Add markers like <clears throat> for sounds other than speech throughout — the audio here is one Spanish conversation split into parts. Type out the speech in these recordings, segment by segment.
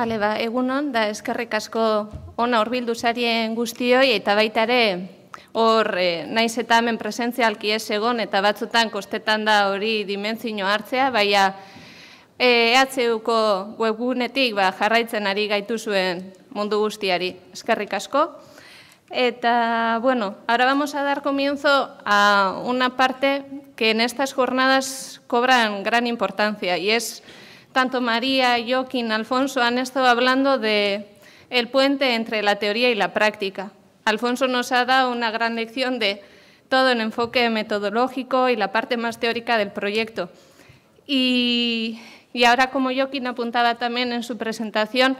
Bale, ba, egun hon, da eskerrik asko ona horbildu zarien guztioi eta baita ere hor eh, naiz eta hemen presentzialki ez egon eta batzutan kostetan da hori dimentzino hartzea, baina EHUko e webgunetik ba, jarraitzen ari gaitu zuen mundu guztiari. Eskerrik asko. Eta, bueno, ahora vamos a dar comienzo a una parte que en estas jornadas cobran gran importancia y es tanto María, Joaquín, Alfonso han estado hablando de el puente entre la teoría y la práctica. Alfonso nos ha dado una gran lección de todo el enfoque metodológico y la parte más teórica del proyecto. Y, ahora, como Joaquín apuntaba también en su presentación,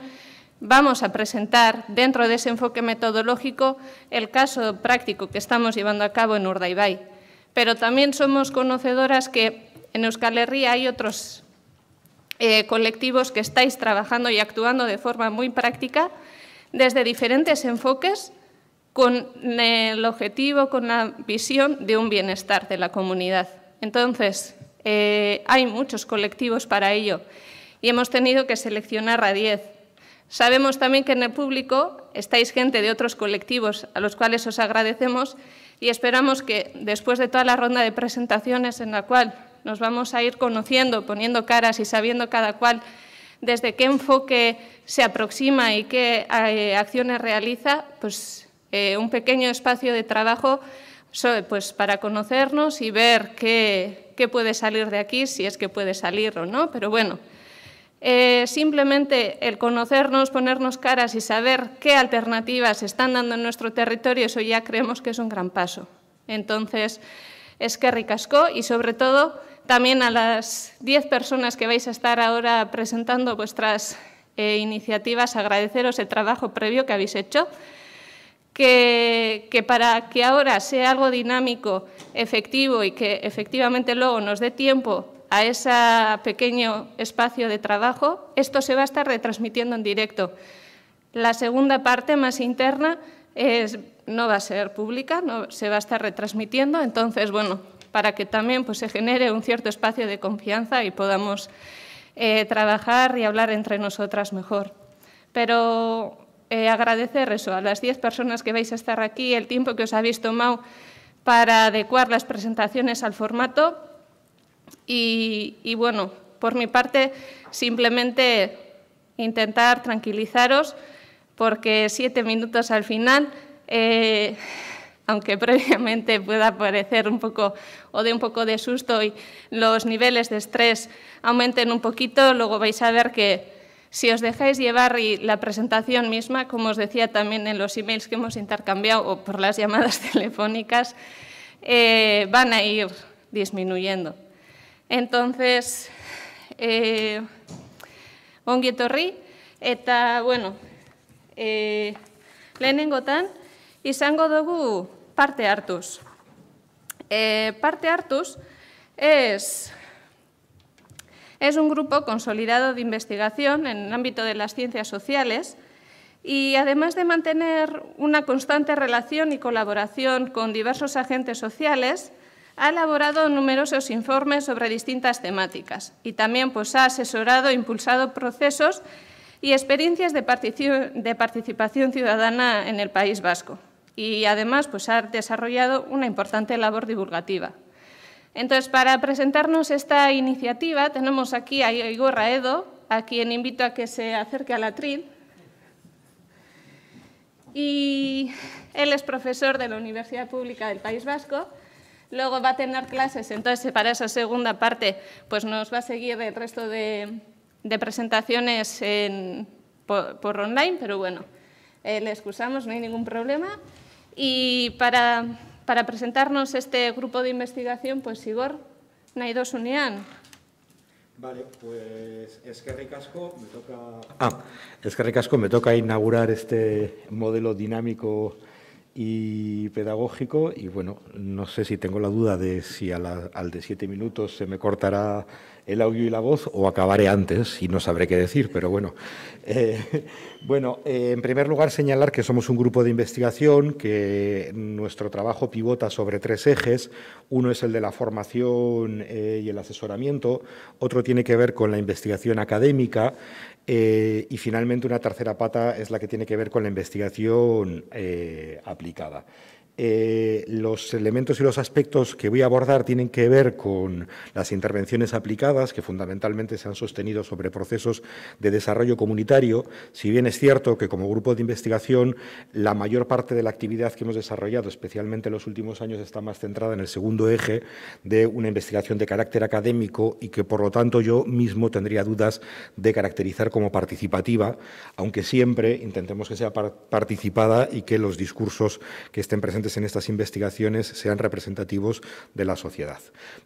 vamos a presentar dentro de ese enfoque metodológico el caso práctico que estamos llevando a cabo en Urdaibai. Pero también somos conocedoras que en Euskal Herria hay otros eh, colectivos que estáis trabajando y actuando de forma muy práctica desde diferentes enfoques con el objetivo, con la visión de un bienestar de la comunidad. Entonces, eh, hay muchos colectivos para ello y hemos tenido que seleccionar a 10. Sabemos también que en el público estáis gente de otros colectivos a los cuales os agradecemos y esperamos que después de toda la ronda de presentaciones en la cual nos vamos a ir conociendo, poniendo caras y sabiendo cada cual desde qué enfoque se aproxima y qué eh, acciones realiza, pues eh, un pequeño espacio de trabajo pues, para conocernos y ver qué, puede salir de aquí, si es que puede salir o no, pero bueno. Eh, simplemente el conocernos, ponernos caras y saber qué alternativas están dando en nuestro territorio, eso ya creemos que es un gran paso. Entonces, es que ricasco y sobre todo también a las 10 personas que vais a estar ahora presentando vuestras eh, iniciativas, agradeceros el trabajo previo que habéis hecho, que, que, para que ahora sea algo dinámico, efectivo y que efectivamente luego nos dé tiempo a ese pequeño espacio de trabajo, esto se va a estar retransmitiendo en directo. La segunda parte más interna es, no va a ser pública, no, se va a estar retransmitiendo, entonces, bueno, para que también pues, se genere un cierto espacio de confianza y podamos eh, trabajar y hablar entre nosotras mejor. Pero eh, agradecer eso a las 10 personas que vais a estar aquí, el tiempo que os habéis tomado para adecuar las presentaciones al formato. Y, bueno, por mi parte, simplemente intentar tranquilizaros, porque siete minutos al final eh, aunque <laughs> previamente pueda parecer un poco o de un poco de susto y los niveles de estrés aumenten un poquito, luego vais a ver que si os dejáis llevar y la presentación misma, como os decía también en los emails que hemos intercambiado o por las llamadas <laughs> telefónicas, eh, van a ir disminuyendo. Entonces, eh, ongi eta, bueno, eh, y izango dugu parte Artus eh, parte es, un grupo consolidado de investigación en el ámbito de las ciencias sociales y además de mantener una constante relación y colaboración con diversos agentes sociales, ha elaborado numerosos informes sobre distintas temáticas y también pues, ha asesorado e impulsado procesos y experiencias de participación ciudadana en el País Vasco y además pues, ha desarrollado una importante labor divulgativa. Entonces, para presentarnos esta iniciativa, tenemos aquí a Igor Raedo, a quien invito a que se acerque a la tril. Y él es profesor de la Universidad Pública del País Vasco. Luego va a tener clases, entonces para esa segunda parte pues nos va a seguir el resto de, presentaciones por online, pero bueno, eh, le excusamos, no hay ningún problema. Y para, presentarnos este grupo de investigación, pues Igor, Naidos unían? Vale, pues que Ricasco me toca... Ah, que me toca inaugurar este modelo dinámico y pedagógico y bueno, no sé si tengo la duda de si al de siete minutos se me cortará el audio y la voz o acabaré antes y no sabré qué decir, pero bueno. Eh, <laughs> bueno, eh, en primer lugar señalar que somos un grupo de investigación, que nuestro trabajo pivota sobre tres ejes. Uno es el de la formación eh, y el asesoramiento, otro tiene que ver con la investigación académica y finalmente una tercera pata es la que tiene que ver con la investigación aplicada. Eh, los elementos y los aspectos que voy a abordar tienen que ver con las intervenciones aplicadas, que fundamentalmente se han sostenido sobre procesos de desarrollo comunitario, si bien es cierto que como grupo de investigación la mayor parte de la actividad que hemos desarrollado, especialmente en los últimos años, está más centrada en el segundo eje de una investigación de carácter académico y que por lo tanto yo mismo tendría dudas de caracterizar como participativa, aunque siempre intentemos que sea participada y que los discursos que estén presentes en estas investigaciones sean representativos de la sociedad.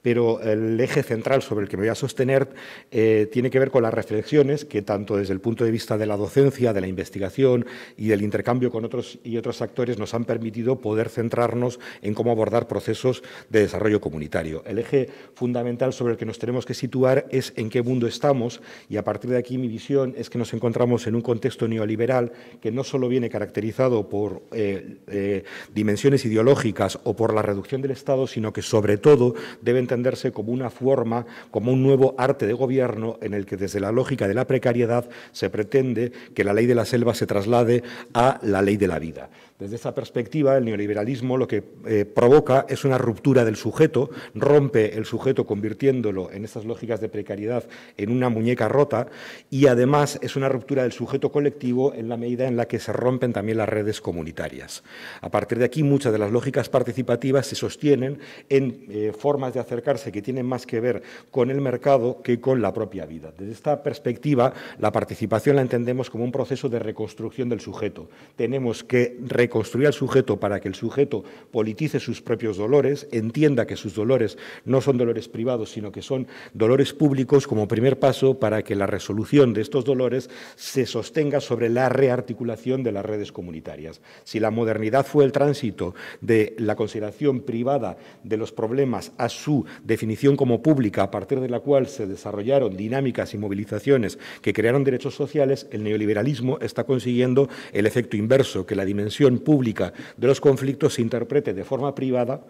Pero el eje central sobre el que me voy a sostener eh, tiene que ver con las reflexiones que tanto desde el punto de vista de la docencia, de la investigación y del intercambio con otros y otros actores nos han permitido poder centrarnos en cómo abordar procesos de desarrollo comunitario. El eje fundamental sobre el que nos tenemos que situar es en qué mundo estamos y a partir de aquí mi visión es que nos encontramos en un contexto neoliberal que no solo viene caracterizado por eh, eh dimensiones ideológicas o por la reducción del Estado, sino que sobre todo debe entenderse como una forma, como un nuevo arte de gobierno en el que desde la lógica de la precariedad se pretende que la ley de la selva se traslade a la ley de la vida. Desde esa perspectiva, el neoliberalismo lo que eh, provoca es una ruptura del sujeto, rompe el sujeto convirtiéndolo en estas lógicas de precariedad en una muñeca rota y además es una ruptura del sujeto colectivo en la medida en la que se rompen también las redes comunitarias. A partir de aquí, muchas de las lógicas participativas se sostienen en eh, formas de acercarse que tienen más que ver con el mercado que con la propia vida. Desde esta perspectiva, la participación la entendemos como un proceso de reconstrucción del sujeto. Tenemos que reconstruir al sujeto para que el sujeto politice sus propios dolores, entienda que sus dolores no son dolores privados, sino que son dolores públicos como primer paso para que la resolución de estos dolores se sostenga sobre la rearticulación de las redes comunitarias. Si la modernidad fue el tránsito de la consideración privada de los problemas a su definición como pública, a partir de la cual se desarrollaron dinámicas y movilizaciones que crearon derechos sociales, el neoliberalismo está consiguiendo el efecto inverso, que la dimensión pública de los conflictos se interprete de forma privada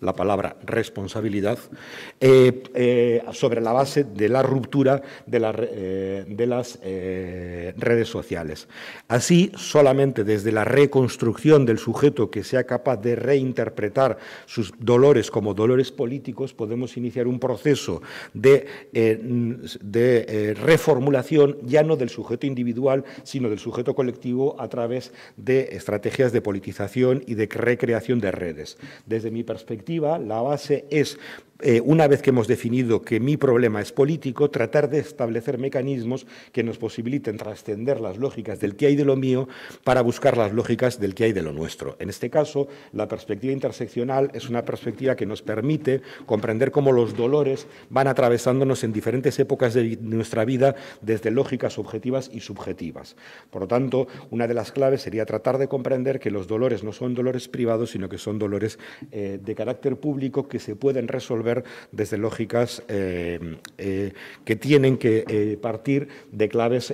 la palabra responsabilidad, eh, eh, sobre la base de la ruptura de, eh, las redes sociales. Así, solamente desde la reconstrucción del sujeto que sea capaz de reinterpretar sus dolores como dolores políticos, podemos iniciar un proceso de, de reformulación ya no del sujeto individual, sino del sujeto colectivo a través de estrategias de politización y de recreación de redes. Desde mi perspectiva, la base es eh, una vez que hemos definido que mi problema es político, tratar de establecer mecanismos que nos posibiliten trascender las lógicas del que hay de lo mío para buscar las lógicas del que hay de lo nuestro. En este caso, la perspectiva interseccional es una perspectiva que nos permite comprender cómo los dolores van atravesándonos en diferentes épocas de nuestra vida desde lógicas objetivas y subjetivas. Por lo tanto, una de las claves sería tratar de comprender que los dolores no son dolores privados, sino que son dolores eh, de carácter público que se pueden resolver desde lógicas eh, eh, que tienen que eh, partir de claves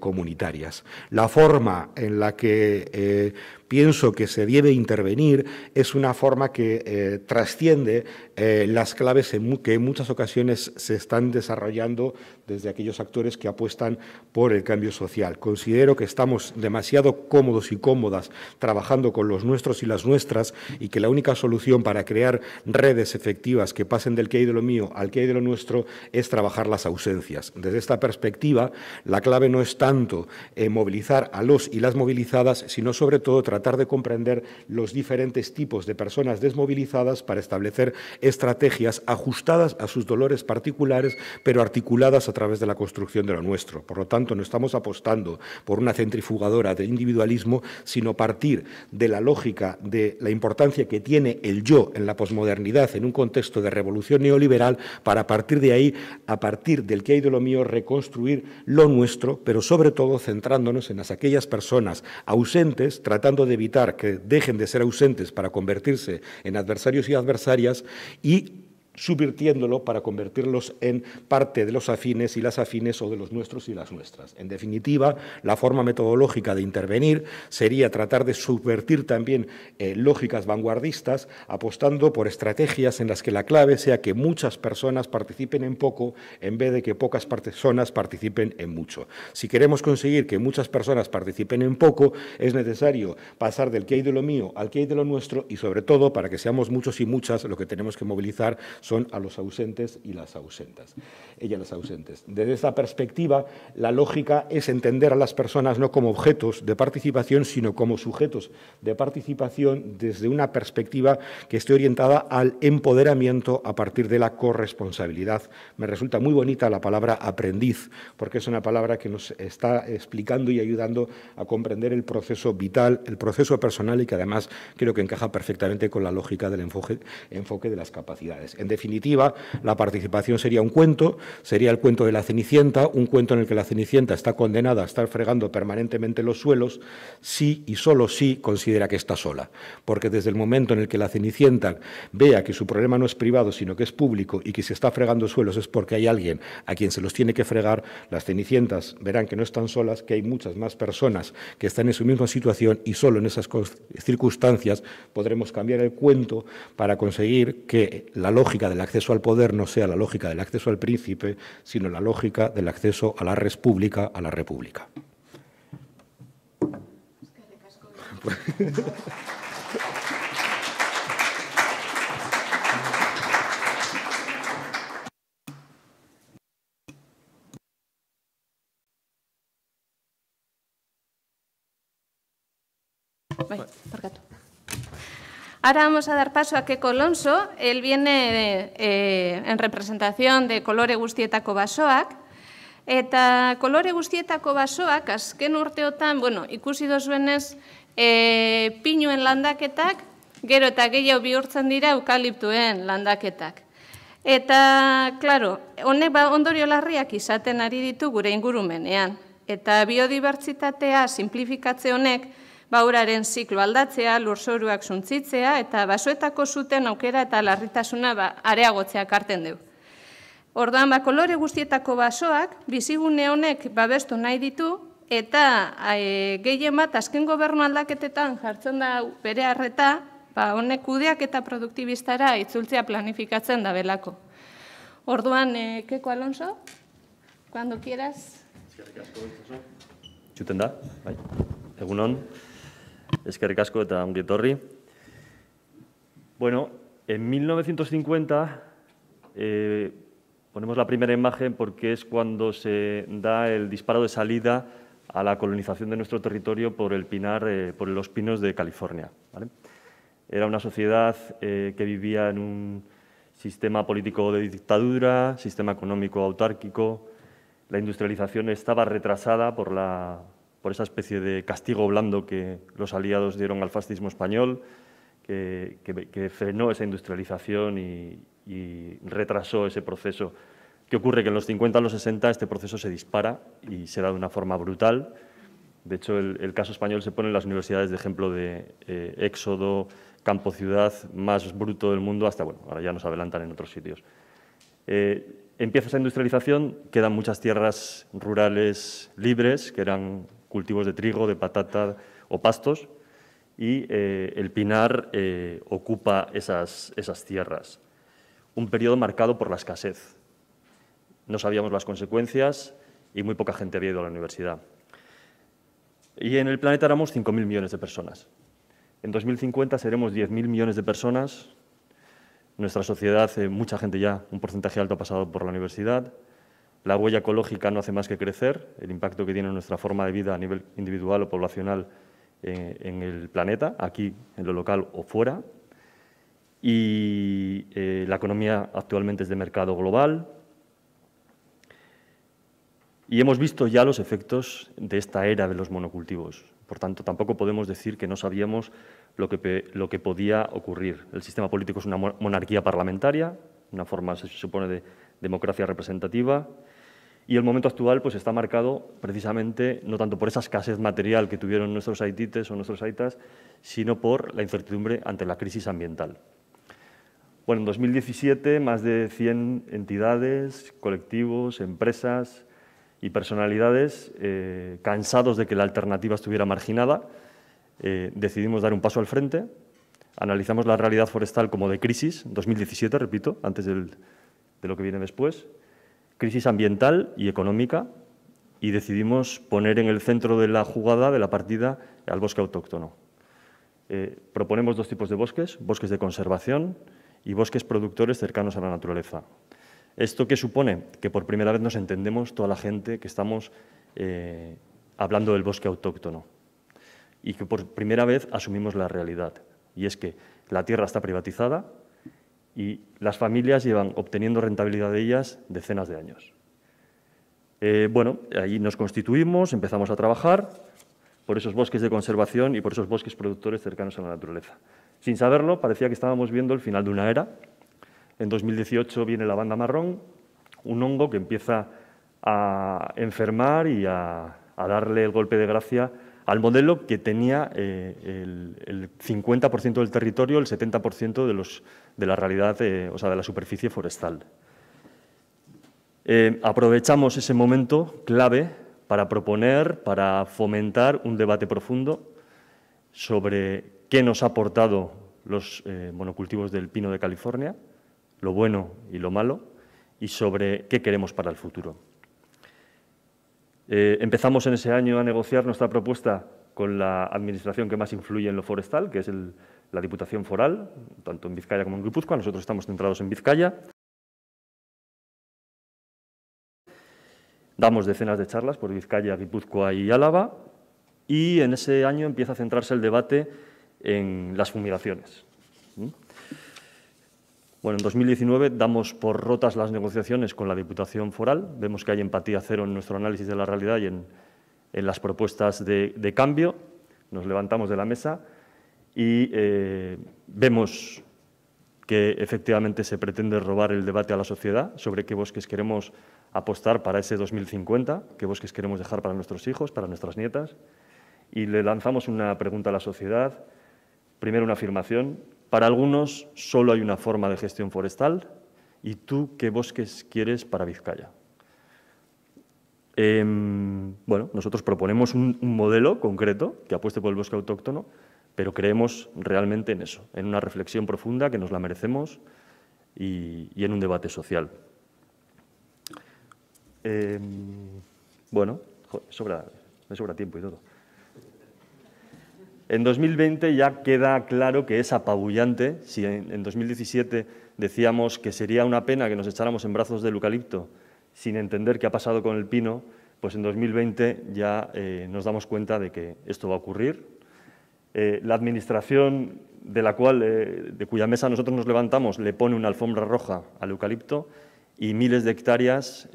comunitarias. La forma en la que pienso que se debe intervenir es una forma que eh, trasciende eh, las claves que en muchas ocasiones se están desarrollando desde aquellos actores que apuestan por el cambio social. Considero que estamos demasiado cómodos y cómodas trabajando con los nuestros y las nuestras y que la única solución para crear redes efectivas que pasen del que hay de lo mío al que hay de lo nuestro es trabajar las ausencias. Desde esta perspectiva, la clave no es tanto eh, movilizar a los y las movilizadas, sino sobre todo tratar de comprender los diferentes tipos de personas desmovilizadas para establecer estrategias ajustadas a sus dolores particulares, pero articuladas a través de la construcción de lo nuestro. Por lo tanto, no estamos apostando por una centrifugadora de individualismo, sino partir de la lógica de la importancia que tiene el yo en la posmodernidad, en un contexto de revolución neoliberal, para partir de ahí, a partir del que hay de lo mío, reconstruir lo nuestro, pero sobre todo centrándonos en las aquellas personas ausentes, tratando de evitar que dejen de ser ausentes para convertirse en adversarios y adversarias y subvirtiéndolo para convertirlos en parte de los afines y las afines o de los nuestros y las nuestras. En definitiva, la forma metodológica de intervenir sería tratar de subvertir también eh, lógicas vanguardistas, apostando por estrategias en las que la clave sea que muchas personas participen en poco en vez de que pocas personas participen en mucho. Si queremos conseguir que muchas personas participen en poco, es necesario pasar del que hay de lo mío al que hay de lo nuestro y sobre todo, para que seamos muchos y muchas, lo que tenemos que movilizar son a los ausentes y las ausentas, ella las ausentes. Desde esa perspectiva, la lógica es entender a las personas no como objetos de participación, sino como sujetos de participación desde una perspectiva que esté orientada al empoderamiento a partir de la corresponsabilidad. Me resulta muy bonita la palabra aprendiz, porque es una palabra que nos está explicando y ayudando a comprender el proceso vital, el proceso personal y que además creo que encaja perfectamente con la lógica del enfoque, de las capacidades definitiva, la participación sería un cuento, sería el cuento de la Cenicienta, un cuento en el que la Cenicienta está condenada a estar fregando permanentemente los suelos, si y solo si considera que está sola. Porque desde el momento en el que la Cenicienta vea que su problema no es privado, sino que es público y que se está fregando suelos es porque hay alguien a quien se los tiene que fregar, las Cenicientas verán que no están solas, que hay muchas más personas que están en su misma situación y solo en esas circunstancias podremos cambiar el cuento para conseguir que la lógica del acceso al poder no sea la lógica del acceso al príncipe, sino la lógica del acceso a la república, a la república. Ahora vamos a dar paso a Keko viene eh, en representación de Colore guztietako Basoak. Eta Colore guztietako Basoak, azken urteotan, bueno, ikusi dozuenez, e, pinuen landaketak, gero eta gehiago bihurtzen dira eukaliptuen landaketak. Eta, Claro, honek ba, ondorio larriak izaten ari ditu gure ingurumenean. Eta biodibertsitatea, simplifikatze honek, bauraren ziklo aldatzea, lurzoruak zuntzitzea eta basoetako zuten aukera eta larritasuna ba, areagotzea deu. Orduan, ba, kolore guztietako basoak, bizigune honek babestu nahi ditu, eta e, bat azken gobernu aldaketetan jartzen da bere harreta, ba, honek kudeak eta produktibistara itzultzea planifikatzen da belako. Orduan, eh, Keko Alonso, kando kieraz? Txuten da, bai, egun Egunon. Eskerrik casco de ongi Bueno, en 1950 eh, ponemos la primera imagen porque es cuando se da el disparo de salida a la colonización de nuestro territorio por el pinar, eh, por los pinos de California. Era una sociedad eh, que vivía en un sistema político de dictadura, sistema económico autárquico. La industrialización estaba retrasada por la por esa especie de castigo blando que los aliados dieron al fascismo español, que, frenó esa industrialización y, retrasó ese proceso. ¿Qué ocurre? Que en los 50, en los 60 este proceso se dispara y se da de una forma brutal. De hecho, el, caso español se pone en las universidades de ejemplo de eh, éxodo, campo-ciudad más bruto del mundo, hasta, bueno, ahora ya nos adelantan en otros sitios. Eh, empieza esa industrialización, quedan muchas tierras rurales libres, que eran cultivos de trigo, de patata o pastos, y eh, el pinar eh, ocupa esas, esas tierras. Un periodo marcado por la escasez. No sabíamos las consecuencias y muy poca gente había ido a la universidad. Y en el planeta éramos 5.000 millones de personas. En 2050 seremos 10.000 millones de personas. Nuestra sociedad, eh, mucha gente ya, un porcentaje alto ha pasado por la universidad. La huella ecológica no hace más que crecer, el impacto que tiene nuestra forma de vida a nivel individual o poblacional eh, en, el planeta, aquí, en lo local o fuera. Y eh, la economía actualmente es de mercado global. Y hemos visto ya los efectos de esta era de los monocultivos. Por tanto, tampoco podemos decir que no sabíamos lo que podía ocurrir. El sistema político es una monarquía parlamentaria, una forma, se supone, de democracia representativa, y el momento actual pues, está marcado precisamente no tanto por esa escasez material que tuvieron nuestros haitites o nuestros haitas, sino por la incertidumbre ante la crisis ambiental. Bueno, en 2017 más de 100 entidades, colectivos, empresas y personalidades, eh, cansados de que la alternativa estuviera marginada, eh, decidimos dar un paso al frente, analizamos la realidad forestal como de crisis, 2017, repito, antes de lo que viene después, crisis ambiental y económica y decidimos poner en el centro de la jugada, de la partida, al bosque autóctono. Eh, proponemos dos tipos de bosques, bosques de conservación y bosques productores cercanos a la naturaleza. ¿Esto que supone? Que por primera vez nos entendemos toda la gente que estamos eh, hablando del bosque autóctono y que por primera vez asumimos la realidad. Y es que la tierra está privatizada, y las familias llevan obteniendo rentabilidad de ellas decenas de años. Eh, bueno, ahí nos constituimos, empezamos a trabajar por esos bosques de conservación y por esos bosques productores cercanos a la naturaleza. Sin saberlo, parecía que estábamos viendo el final de una era. En 2018 viene la banda marrón, un hongo que empieza a enfermar y a darle el golpe de gracia al modelo que tenía eh, el, 50% del territorio, el 70% de, la realidad, eh, o sea, de la superficie forestal. Eh, aprovechamos ese momento clave para proponer, para fomentar un debate profundo sobre qué nos ha aportado los monocultivos del pino de California, lo bueno y lo malo, y sobre qué queremos para el futuro. Eh, empezamos en ese año a negociar nuestra propuesta con la administración que más influye en lo forestal, que es la Diputación Foral, tanto en Vizcaya como en Guipúzcoa. Nosotros estamos centrados en Vizcaya. Damos decenas de charlas por Vizcaya, Guipúzcoa y Álava. Y en ese año empieza a centrarse el debate en las fumigaciones. Bueno, en 2019 damos por rotas las negociaciones con la Diputación Foral. Vemos que hay empatía cero en nuestro análisis de la realidad y en, las propuestas de, cambio. Nos levantamos de la mesa y eh, vemos que efectivamente se pretende robar el debate a la sociedad sobre qué bosques queremos apostar para ese 2050, qué bosques queremos dejar para nuestros hijos, para nuestras nietas. Y le lanzamos una pregunta a la sociedad. Primero una afirmación, para algunos solo hay una forma de gestión forestal. ¿Y tú qué bosques quieres para Vizcaya? Em, bueno, nosotros proponemos un, modelo concreto que apueste por el bosque autóctono, pero creemos realmente en eso, en una reflexión profunda que nos la merecemos y, en un debate social. Em, bueno, sobra, me sobra tiempo y todo. En 2020 ya queda claro que es apabullante. Si en 2017 decíamos que sería una pena que nos echáramos en brazos del eucalipto sin entender qué ha pasado con el pino, pues en 2020 ya eh, nos damos cuenta de que esto va a ocurrir. Eh, la administración de la cual, eh, de cuya mesa nosotros nos levantamos, le pone una alfombra roja al eucalipto y miles de hectáreas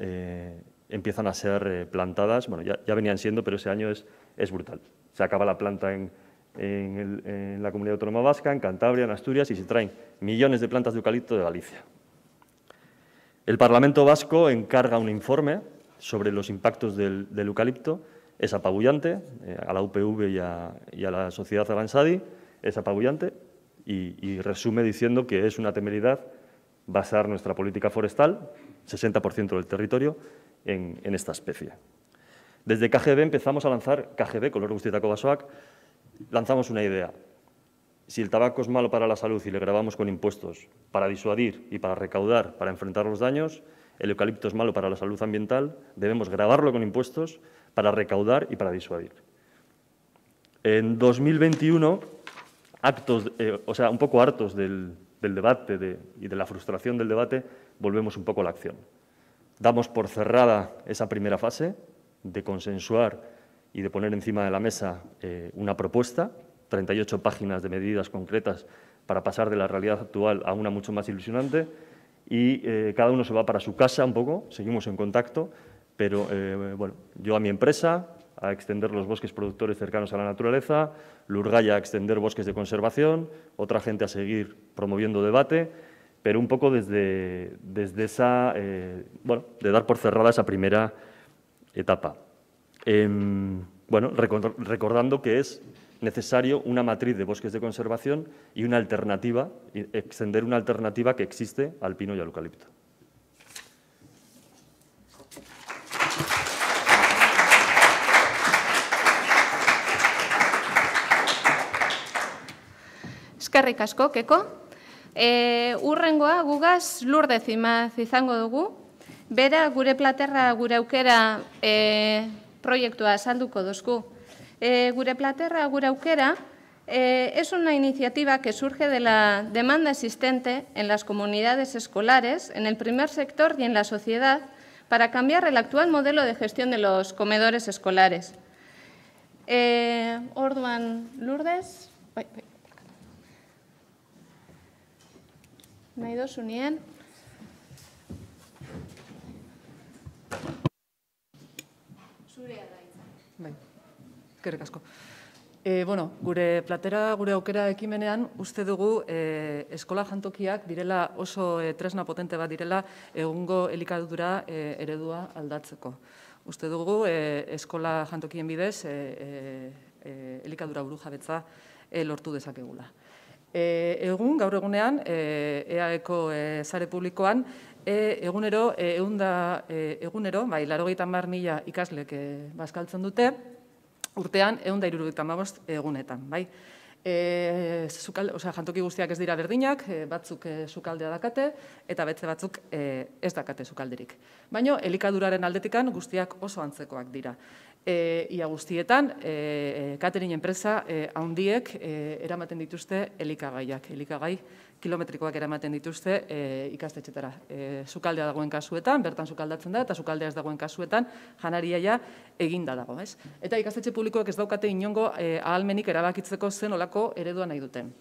empiezan a ser plantadas. Bueno, ya, ya, venían siendo, pero ese año es, es brutal. Se acaba la planta en en, la comunidad autónoma vasca, en Cantabria, en Asturias, y se traen millones de plantas de eucalipto de Galicia. El Parlamento vasco encarga un informe sobre los impactos del, eucalipto. Es apabullante, eh, a la UPV y a, la sociedad avanzadi, es apabullante y, resume diciendo que es una temeridad basar nuestra política forestal, 60% del territorio, en, esta especie. Desde KGB empezamos a lanzar, KGB, Color Guztietako Cobasoac, lanzamos una idea. Si el tabaco es malo para la salud y le grabamos con impuestos para disuadir y para recaudar, para enfrentar los daños, el eucalipto es malo para la salud ambiental, debemos grabarlo con impuestos para recaudar y para disuadir. En 2021, actos, eh, o sea, un poco hartos del, debate y de la frustración del debate, volvemos un poco a la acción. Damos por cerrada esa primera fase de consensuar y de poner encima de la mesa eh, una propuesta, 38 páginas de medidas concretas para pasar de la realidad actual a una mucho más ilusionante y eh, cada uno se va para su casa un poco, seguimos en contacto, pero eh, bueno, yo a mi empresa, a extender los bosques productores cercanos a la naturaleza, Lurgaya a extender bosques de conservación, otra gente a seguir promoviendo debate, pero un poco desde, desde esa, bueno, de dar por cerrada esa primera etapa. Eh, bueno, recordando que es necesario una matriz de bosques de conservación y una alternativa, extender una alternativa que existe al pino y al eucalipto. Es asko, keko. E, eh, urrengoa gugas lurdez imaz izango dugu. Bera gure platerra gure aukera eh, Proyecto azalduko dozku. Gureplaterra eh, gure platerra, eh, es una iniciativa que surge de la demanda existente en las comunidades escolares, en el primer sector y en la sociedad, para cambiar el actual modelo de gestión de los comedores escolares. Eh, Orduan Lourdes, bai, bai. Eskerrik asko. Eh, bueno, gure platera, gure aukera ekimenean, uste dugu e, eskola jantokiak direla oso eh, tresna potente bat direla egungo elikadura eredua aldatzeko. Uste dugu e, eskola jantokien bidez e, e, elikadura buru jabetza lortu dezakegula. E, egun, gaur egunean, e, EAEko e, zare publikoan, e, egunero, e, egunero, bai, laro gaitan mar mila ikaslek e, bazkaltzen dute, urtean eunda iruruditan egunetan. Bai. E, zukal, jantoki guztiak ez dira berdinak, e, batzuk e, zukaldea dakate, eta betze batzuk e, ez dakate zukalderik. Baino, elikaduraren aldetikan guztiak oso antzekoak dira. E, ia guztietan, e, katerin e, enpresa, e, haundiek e, eramaten dituzte elikagaiak. Elikagai kilometrikoak eramaten dituzte e, ikastetxetara. E, zukaldea dagoen kasuetan, bertan zukaldatzen da, eta zukaldea ez dagoen kasuetan, janaria ja eginda dago. Ez? Eta ikastetxe publikoak ez daukate inongo e, ahalmenik erabakitzeko zen olako eredua nahi duten.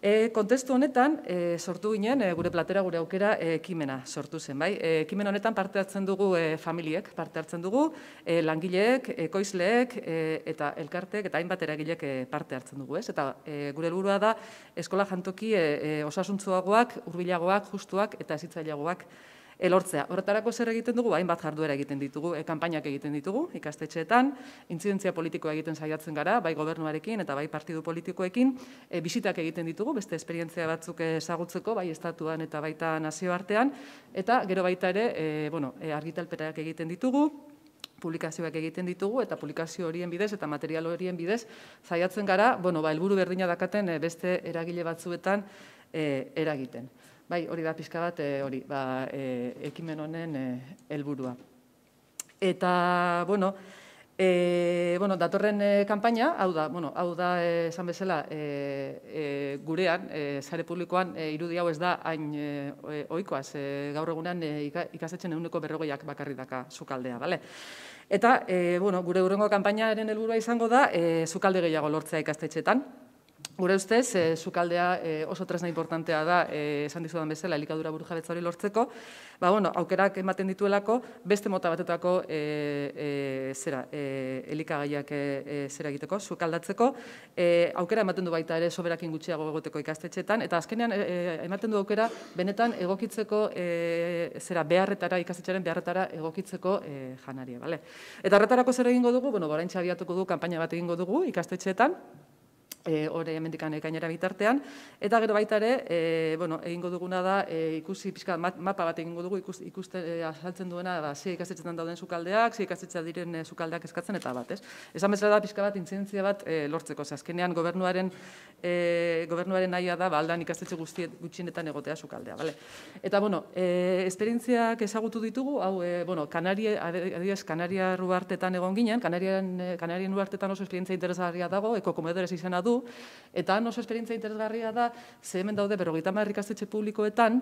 E, kontestu honetan, e, sortu ginen, e, gure platera, gure aukera, e, ekimena sortu zen, bai? Ekimen honetan parte hartzen dugu e, familiek, parte hartzen dugu, langileek, ekoizleek, eta elkartek, eta hainbat eragilek parte hartzen dugu, ez? Eta gure helburua da, eskola jantoki e, e, osasuntzuagoak, hurbilagoak, justuak, eta ezitzaileagoak, elortzea. Horretarako zer egiten dugu, ba, hain bat jarduera egiten ditugu, e, kanpainak egiten ditugu, ikastetxeetan, intzidentzia politikoa egiten saiatzen gara, bai gobernuarekin eta bai partidu politikoekin, e, bisitak egiten ditugu, beste esperientzia batzuk ezagutzeko, bai estatuan eta baita nazio artean, eta gero baita ere, e, bueno, argitalperak egiten ditugu, publikazioak egiten ditugu eta publikazio horien bidez eta material horien bidez zaiatzen gara, bueno, ba, helburu berdina dakaten beste eragile batzuetan e, eragiten. Bai, hori da pixka bat, eh, hori, ba, e, ekimen honen eh, helburua. Eta, bueno, e, bueno, datorren e, kanpaina, hau da, bueno, hau da, esan bezala, e, e, gurean, e, zare publikoan, e, irudi hau ez da, hain e, oikoaz, e, gaur egunean e, ikastetzen eguneko berregoiak bakarri daka sukaldea, bale? Eta, e, bueno, gure urrengo kanpainaren helburua izango da, e, sukalde gehiago lortzea ikastetxetan, Gure ustez, e, eh, zukaldea e, eh, oso tresna importantea da, e, esan dizudan bezala, elikadura buru jabetza hori lortzeko, ba, bueno, aukerak ematen dituelako, beste mota batetako e, e, zera, e, elikagaiak e, zera egiteko, zukaldatzeko, e, aukera ematen du baita ere soberakin gutxiago egoteko ikastetxetan, eta azkenean e, ematen du aukera benetan egokitzeko e, zera beharretara, ikastetxaren beharretara egokitzeko e, janaria, bale? Eta horretarako zer egingo dugu, bueno, borain txabiatuko du, kanpaina bat egingo dugu ikastetxetan, e, hori emendikan ekainera bitartean, eta gero baita ere, e, bueno, egingo duguna da, eh, ikusi pixka mapa bat egingo dugu, ikuste e, azaltzen duena, ba, zi ikastetxetan dauden sukaldeak, zi ikastetxa diren e, zukaldeak eskatzen, eta bat, ez? Esan bezala da, pixka bat, intzientzia bat e, lortzeko, ze azkenean gobernuaren, e, gobernuaren nahia da, ba, aldan ikastetxe guztiet gutxinetan egotea zukaldea, bale? Eta, bueno, e, esperientziak ezagutu ditugu, hau, e, bueno, Kanaria, adioz, Kanaria ruartetan egon ginen, Kanarian, Kanarian ruartetan oso esperientzia interesaria dago, eko izan izena eta han oso esperientzia interesgarria da, ze hemen daude berrogeita marrikazetxe publikoetan,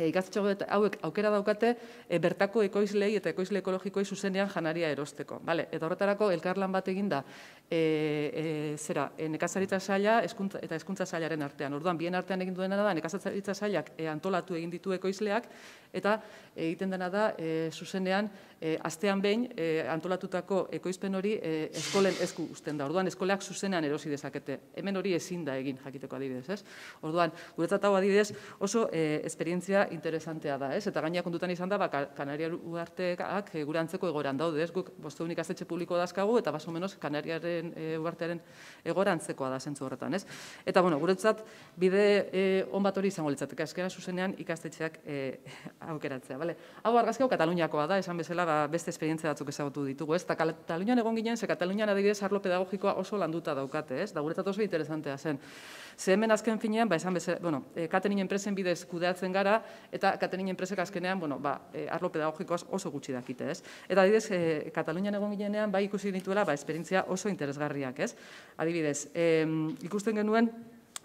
E, Igaztxo eta hauek aukera daukate e, bertako ekoizlei eta ekoizle ekologikoei zuzenean janaria erosteko. Vale, eta horretarako elkarlan bat eginda, e, e, zera, e, nekazaritza saia eta eskuntza sailaren artean. Orduan, bien artean egin duena da, nekazaritza sailak antolatu egin ditu ekoizleak, eta egiten dena da, zuzenean, astean behin e, antolatutako ekoizpen hori e, eskolen esku usten da. Orduan, eskoleak zuzenean erosi dezakete. Hemen hori ezin da egin, jakiteko adibidez, ez? Orduan, guretzat adibidez, oso e, esperientzia interesantea da, ez? Eta gainak kontutan izan da, ba, Kanariar uarteak e, eh, gure egoran daude, ez? Guk bostu unik azetxe publiko dazkagu, eta baso menos Kanariaren e, eh, uartearen egoran da zentzu horretan, ez? Eta, bueno, guretzat, bide e, eh, onbat hori izango litzateke, zuzenean ikastetxeak e, <laughs> aukeratzea, bale? Hau, argazkeu, Kataluniakoa da, esan bezala, ba, beste esperientzia batzuk ezagutu ditugu, ez? Ta Katalunian egon ginen, ze Katalunian adibidez arlo pedagogikoa oso landuta daukate, ez? Da, guretzat oso interesantea zen. Ze hemen azken finean, ba, esan bezala, bueno, e, katen enpresen bidez kudeatzen gara, eta Katerin enpresek azkenean, bueno, ba, eh, arlo pedagogikoaz oso gutxi dakite, ez? Eta adibidez, e, Katalunian egon ginenean, bai ikusi dituela, ba, esperientzia oso interesgarriak, ez? Adibidez, e, ikusten genuen,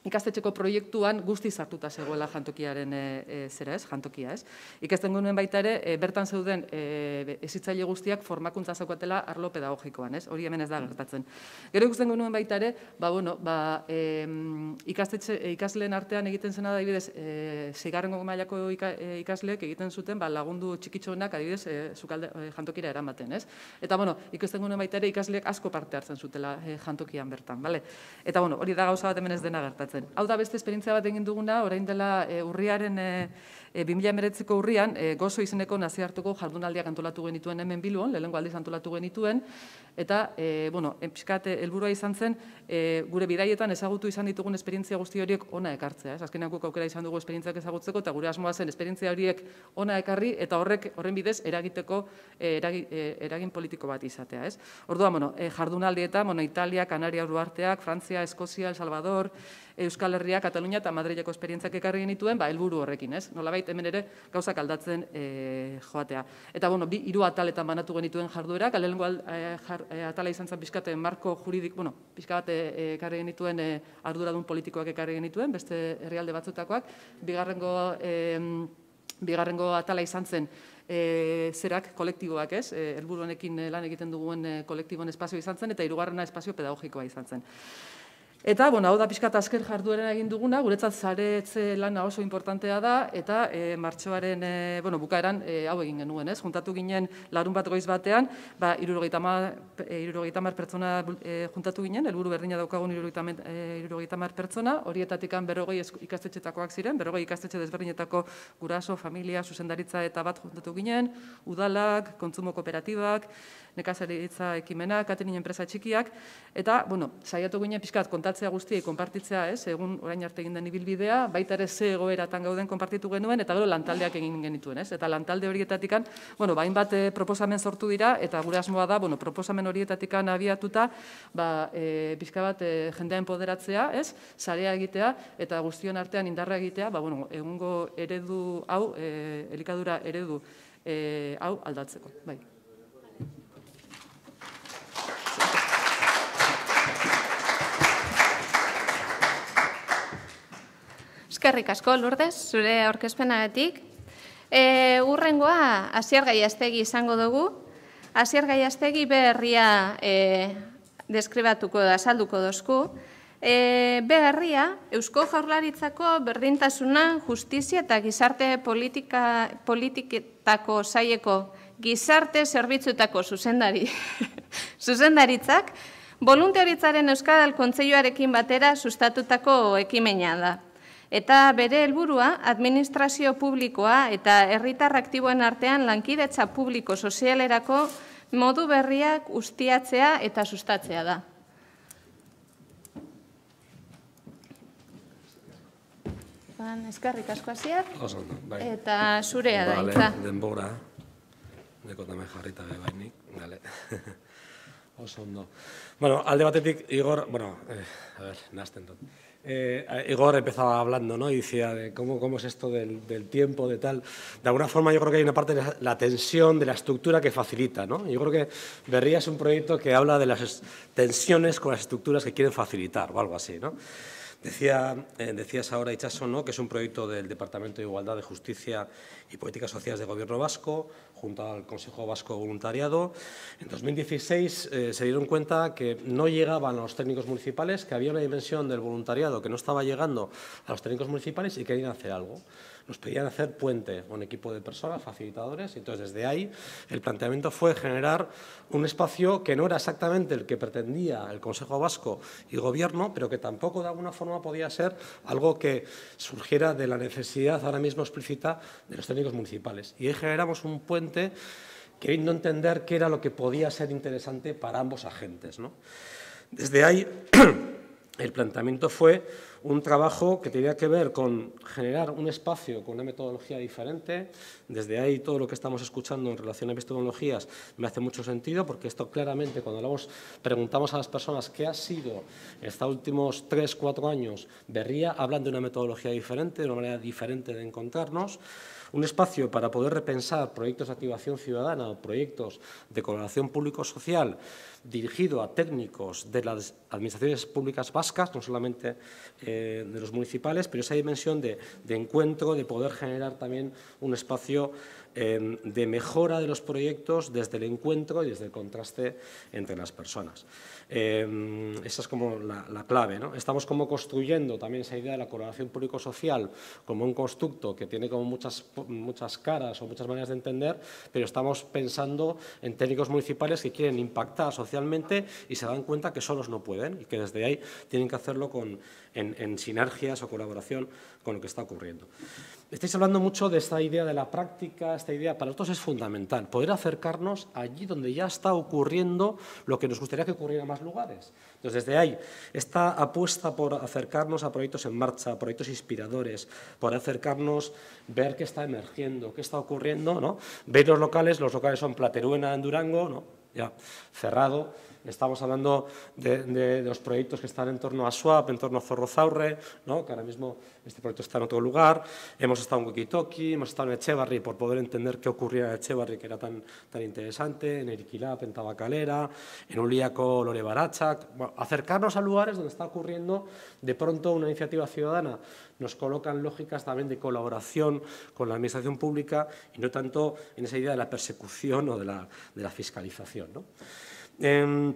ikastetxeko proiektuan guzti zartuta zegoela jantokiaren e, e, zera ez, jantokia ez. Ikasten gunuen baita ere, e, bertan zeuden e, ezitzaile guztiak formakuntza zaukatela arlo pedagogikoan ez, hori hemen ez da gertatzen. Gero ikusten gunuen baita ere, ba, bueno, ba, e, ikastetxe, ikasleen artean egiten zena da, adibidez, e, zeigarren mailako e, ikasleek egiten zuten, ba, lagundu txikitxoenak, adibidez, e, zukalde, e, jantokira eramaten ez. Eta, bueno, ikusten baita ere, ikasleek asko parte hartzen zutela e, jantokian bertan, bale? Eta, bueno, hori da gauza bat hemen ez dena gertatzen jartzen. Hau da beste esperientzia bat egin duguna, orain dela eh, urriaren eh, 2019ko e, urrian hurrian, e, gozo izeneko nazi hartuko jardunaldiak antolatu genituen hemen biluon, lehengo aldiz antolatu genituen, eta, e, bueno, enpiskate, elburua izan zen, gure bidaietan ezagutu izan ditugun esperientzia guzti horiek ona ekartzea, ez azkenean guk aukera izan dugu esperientziak ezagutzeko, eta gure asmoa zen esperientzia horiek ona ekarri, eta horrek, horren bidez, eragiteko, eragin politiko bat izatea, ez? Ordua, bueno, jardunaldi eta, bueno, Italia, Kanaria, Uruarteak, Frantzia, Eskozia, El Salvador, Euskal Herria, Katalunia eta Madrileko esperientziak ekarri genituen, ba, helburu horrekin, ez? Nola nolabait hemen ere gauzak aldatzen e, joatea. Eta bueno, bi hiru ataletan banatu genituen jarduerak, alelengo e, eh, eh, atala izan zen marko juridik, bueno, pixkate ekarri genituen e, arduradun politikoak ekarri genituen, beste herrialde batzutakoak, bigarrengo, e, bigarrengo atala izan zen zerak kolektiboak ez, e, elburu honekin lan egiten duguen kolektibon espazio izan zen, eta hirugarrena espazio pedagogikoa izan zen. Eta, bueno, hau da pixka azker jarduaren egin duguna, guretzat zaretze etze oso importantea da, eta e, martxoaren, e, bueno, bukaeran e, hau egin genuen, ez? Juntatu ginen larun bat goiz batean, ba, irurogeita mar pertsona e, juntatu ginen, helburu berdina daukagun irurogeita mar pertsona, horietatik han berrogei ikastetxetakoak ziren, berrogei ikastetxe desberdinetako guraso, familia, zuzendaritza eta bat juntatu ginen, udalak, kontzumo kooperatibak, nekazaritza ekimena, katerin enpresa txikiak, eta, bueno, saiatu guine, pixkat kontatzea guztiei, konpartitzea, ez, egun orain arte egin den ibilbidea, baita ere ze egoeratan gauden konpartitu genuen, eta gero lantaldeak egin genituen, ez, eta lantalde horietatikan, bueno, bain bat eh, proposamen sortu dira, eta gure asmoa da, bueno, proposamen horietatikan abiatuta, ba, eh, pixka bat eh, jendea empoderatzea, ez, sarea egitea, eta guztion artean indarra egitea, ba, bueno, egungo eredu hau, elikadura eredu hau aldatzeko, bai. Eskerrik asko, Lourdes, zure aurkezpenagatik. E, urrengoa, Asier Gaiastegi izango dugu. Asier Gaiastegi beharria e, deskribatuko da, salduko dozku. E, beharria, Eusko Jaurlaritzako berdintasuna, justizia eta gizarte politika, politiketako saieko gizarte zerbitzutako zuzendari. <laughs> zuzendaritzak, voluntaritzaren Euskadal Kontseioarekin batera sustatutako ekimena da eta bere helburua administrazio publikoa eta herritar aktiboen artean lankidetza publiko sozialerako modu berriak ustiatzea eta sustatzea da. Ban, eskarrik asko hasiak. Bai. Eta zurea da vale, denbora. Neko jarrita be bainik. Dale. <laughs> Oso Bueno, alde batetik, Igor, bueno, eh, a ver, nazten dut. eh, Igor empezaba hablando, ¿no? Y decía cómo, es esto del, tiempo, de tal. De alguna forma yo creo que hay una parte de la tensión, de la estructura que facilita, ¿no? Yo creo que Berría es un proyecto que habla de las tensiones con las estructuras que quieren facilitar o algo así, Decía, eh, decías ahora, Ichaso, ¿no? que es un proyecto del Departamento de Igualdad, de Justicia y Políticas Sociales del Gobierno Vasco, junto al Consejo Vasco de Voluntariado. En 2016 eh, se dieron cuenta que no llegaban a los técnicos municipales, que había una dimensión del voluntariado que no estaba llegando a los técnicos municipales y querían hacer algo. Nos pedían hacer puente con equipo de personas, facilitadores, y entonces desde ahí el planteamiento fue generar un espacio que no era exactamente el que pretendía el Consejo Vasco y Gobierno, pero que tampoco de alguna forma podía ser algo que surgiera de la necesidad ahora mismo explícita de los técnicos municipales. Y ahí generamos un puente queriendo entender qué era lo que podía ser interesante para ambos agentes. Desde ahí <clears throat> el planteamiento fue un trabajo que tenía que ver con generar un espacio con una metodología diferente. Desde ahí todo lo que estamos escuchando en relación a epistemologías me hace mucho sentido porque esto claramente cuando preguntamos a las personas qué ha sido estos últimos tres, cuatro años, Berría hablan de una metodología diferente, de una manera diferente de encontrarnos un espacio para poder repensar proyectos de activación ciudadana o proyectos de colaboración público-social dirigido a técnicos de las administraciones públicas vascas, no solamente eh, de los municipales, pero esa dimensión de encuentro, de poder generar también un espacio Em, de mejora de los proyectos desde el encuentro y desde el contraste entre las personas. Em, esa es como la, clave. ¿no? Estamos como construyendo también esa idea de la colaboración público-social como un constructo que tiene como muchas, muchas caras o muchas maneras de entender, pero estamos pensando en técnicos municipales que quieren impactar socialmente y se dan cuenta que solos no pueden y que desde ahí tienen que hacerlo con, en sinergias o colaboración con lo que está ocurriendo. Estáis hablando mucho de esta idea de la práctica, esta idea para nosotros es fundamental, poder acercarnos allí donde ya está ocurriendo lo que nos gustaría que ocurriera en más lugares. Entonces, desde ahí, esta apuesta por acercarnos a proyectos en marcha, a proyectos inspiradores, por acercarnos, ver qué está emergiendo, qué está ocurriendo, ¿no? Veis los locales, los locales son Plateruena en Durango, ¿no? ya cerrado, Estamos hablando de, los proyectos que están en torno a SWAP, en torno a Zorro ¿no? que ahora mismo este proyecto está en otro lugar. Hemos estado en Wikitoki, hemos estado en Echevarri por poder entender qué ocurría en Echevarri, que era tan, tan interesante, en Eriquilap, en Tabacalera, en Ulíaco, Lore acercarnos a lugares donde está ocurriendo de pronto una iniciativa ciudadana. Nos colocan lógicas también de colaboración con la administración pública y no tanto en esa idea de la persecución o de la, de la fiscalización. ¿no? Em,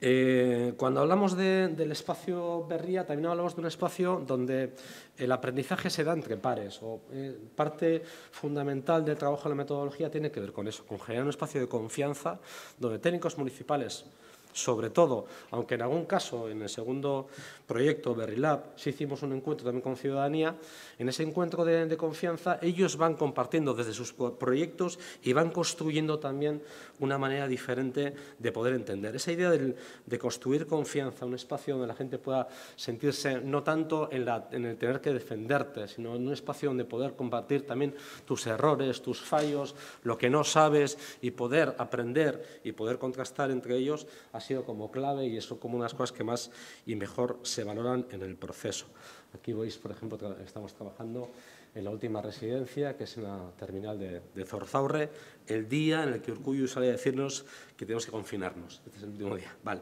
eh, cuando hablamos del espacio Berría, también hablamos de un espacio donde el aprendizaje se da entre pares. Eh, parte fundamental del trabajo de la metodología tiene que ver con eso, con generar un espacio de confianza donde técnicos municipales sobre todo, aunque en algún caso, en el segundo proyecto, Berry Lab, sí hicimos un encuentro también con ciudadanía, en ese encuentro de, confianza ellos van compartiendo desde sus proyectos y van construyendo también una manera diferente de poder entender. Esa idea de construir confianza, un espacio donde la gente pueda sentirse no tanto en, el tener que defenderte, sino en un espacio donde poder compartir también tus errores, tus fallos, lo que no sabes y poder aprender y poder contrastar entre ellos, sido como clave y eso como unas cosas que más y mejor se valoran en el proceso. Aquí veis, por ejemplo, estamos trabajando en la última residencia, que es en la terminal de, Zorzaurre, el día en el que Urcuyu sale a decirnos que tenemos que confinarnos. Este es el último día. Vale.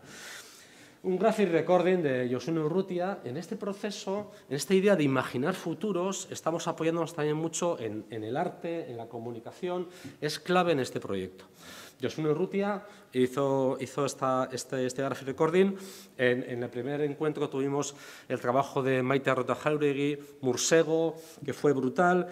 Un graphic recording de Yosuno Urrutia. En este proceso, en esta idea de imaginar futuros, estamos apoyándonos también mucho en el arte, en la comunicación. Es clave en este proyecto. Yosuno Rutia hizo, hizo esta, este, este graphic recording. En, el primer encuentro tuvimos el trabajo de Maite Arrotajauregui, Mursego, que fue brutal.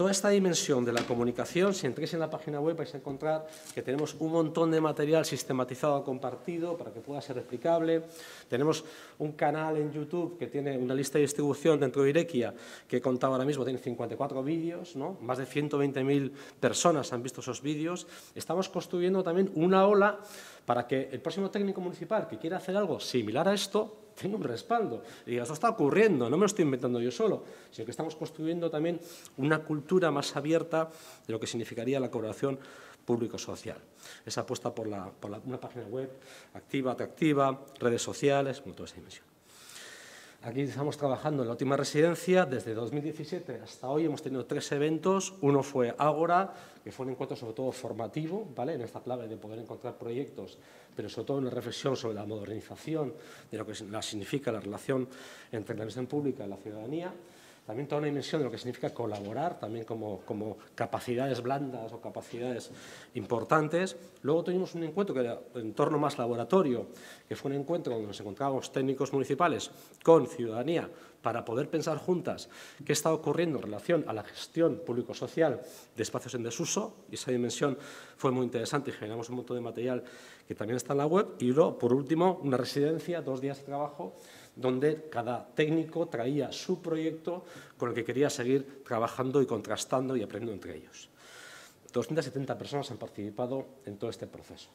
Toda esta dimensión de la comunicación, si entréis en la página web vais a encontrar que tenemos un montón de material sistematizado compartido para que pueda ser replicable. Tenemos un canal en YouTube que tiene una lista de distribución dentro de Irequia que he contado ahora mismo, tiene 54 vídeos, ¿no? más de 120.000 personas han visto esos vídeos. Estamos construyendo también una ola para que el próximo técnico municipal que quiera hacer algo similar a esto tengo un respaldo. Y eso está ocurriendo, no me lo estoy inventando yo solo, sino que estamos construyendo también una cultura más abierta de lo que significaría la colaboración público-social. Esa apuesta por, una página web activa, atractiva, redes sociales, con toda esa dimensión. Aquí estamos trabajando en la última residencia. Desde 2017 hasta hoy hemos tenido tres eventos. Uno fue Ágora, que fue un encuentro sobre todo formativo, ¿vale? en esta clave de poder encontrar proyectos, pero sobre todo una reflexión sobre la modernización, de lo que significa la relación entre la administración pública y la ciudadanía también toda una dimensión de lo que significa colaborar, también como, capacidades blandas o capacidades importantes. Luego tuvimos un encuentro que era en torno más laboratorio, que fue un encuentro donde nos encontrábamos técnicos municipales con ciudadanía para poder pensar juntas qué está ocurriendo en relación a la gestión público-social de espacios en desuso, y esa dimensión fue muy interesante y generamos un montón de material que también está en la web. Y luego, por último, una residencia, dos días de trabajo donde cada técnico traía su proyecto con el que quería seguir trabajando y contrastando y aprendiendo entre ellos. 270 personas han participado en todo este proceso.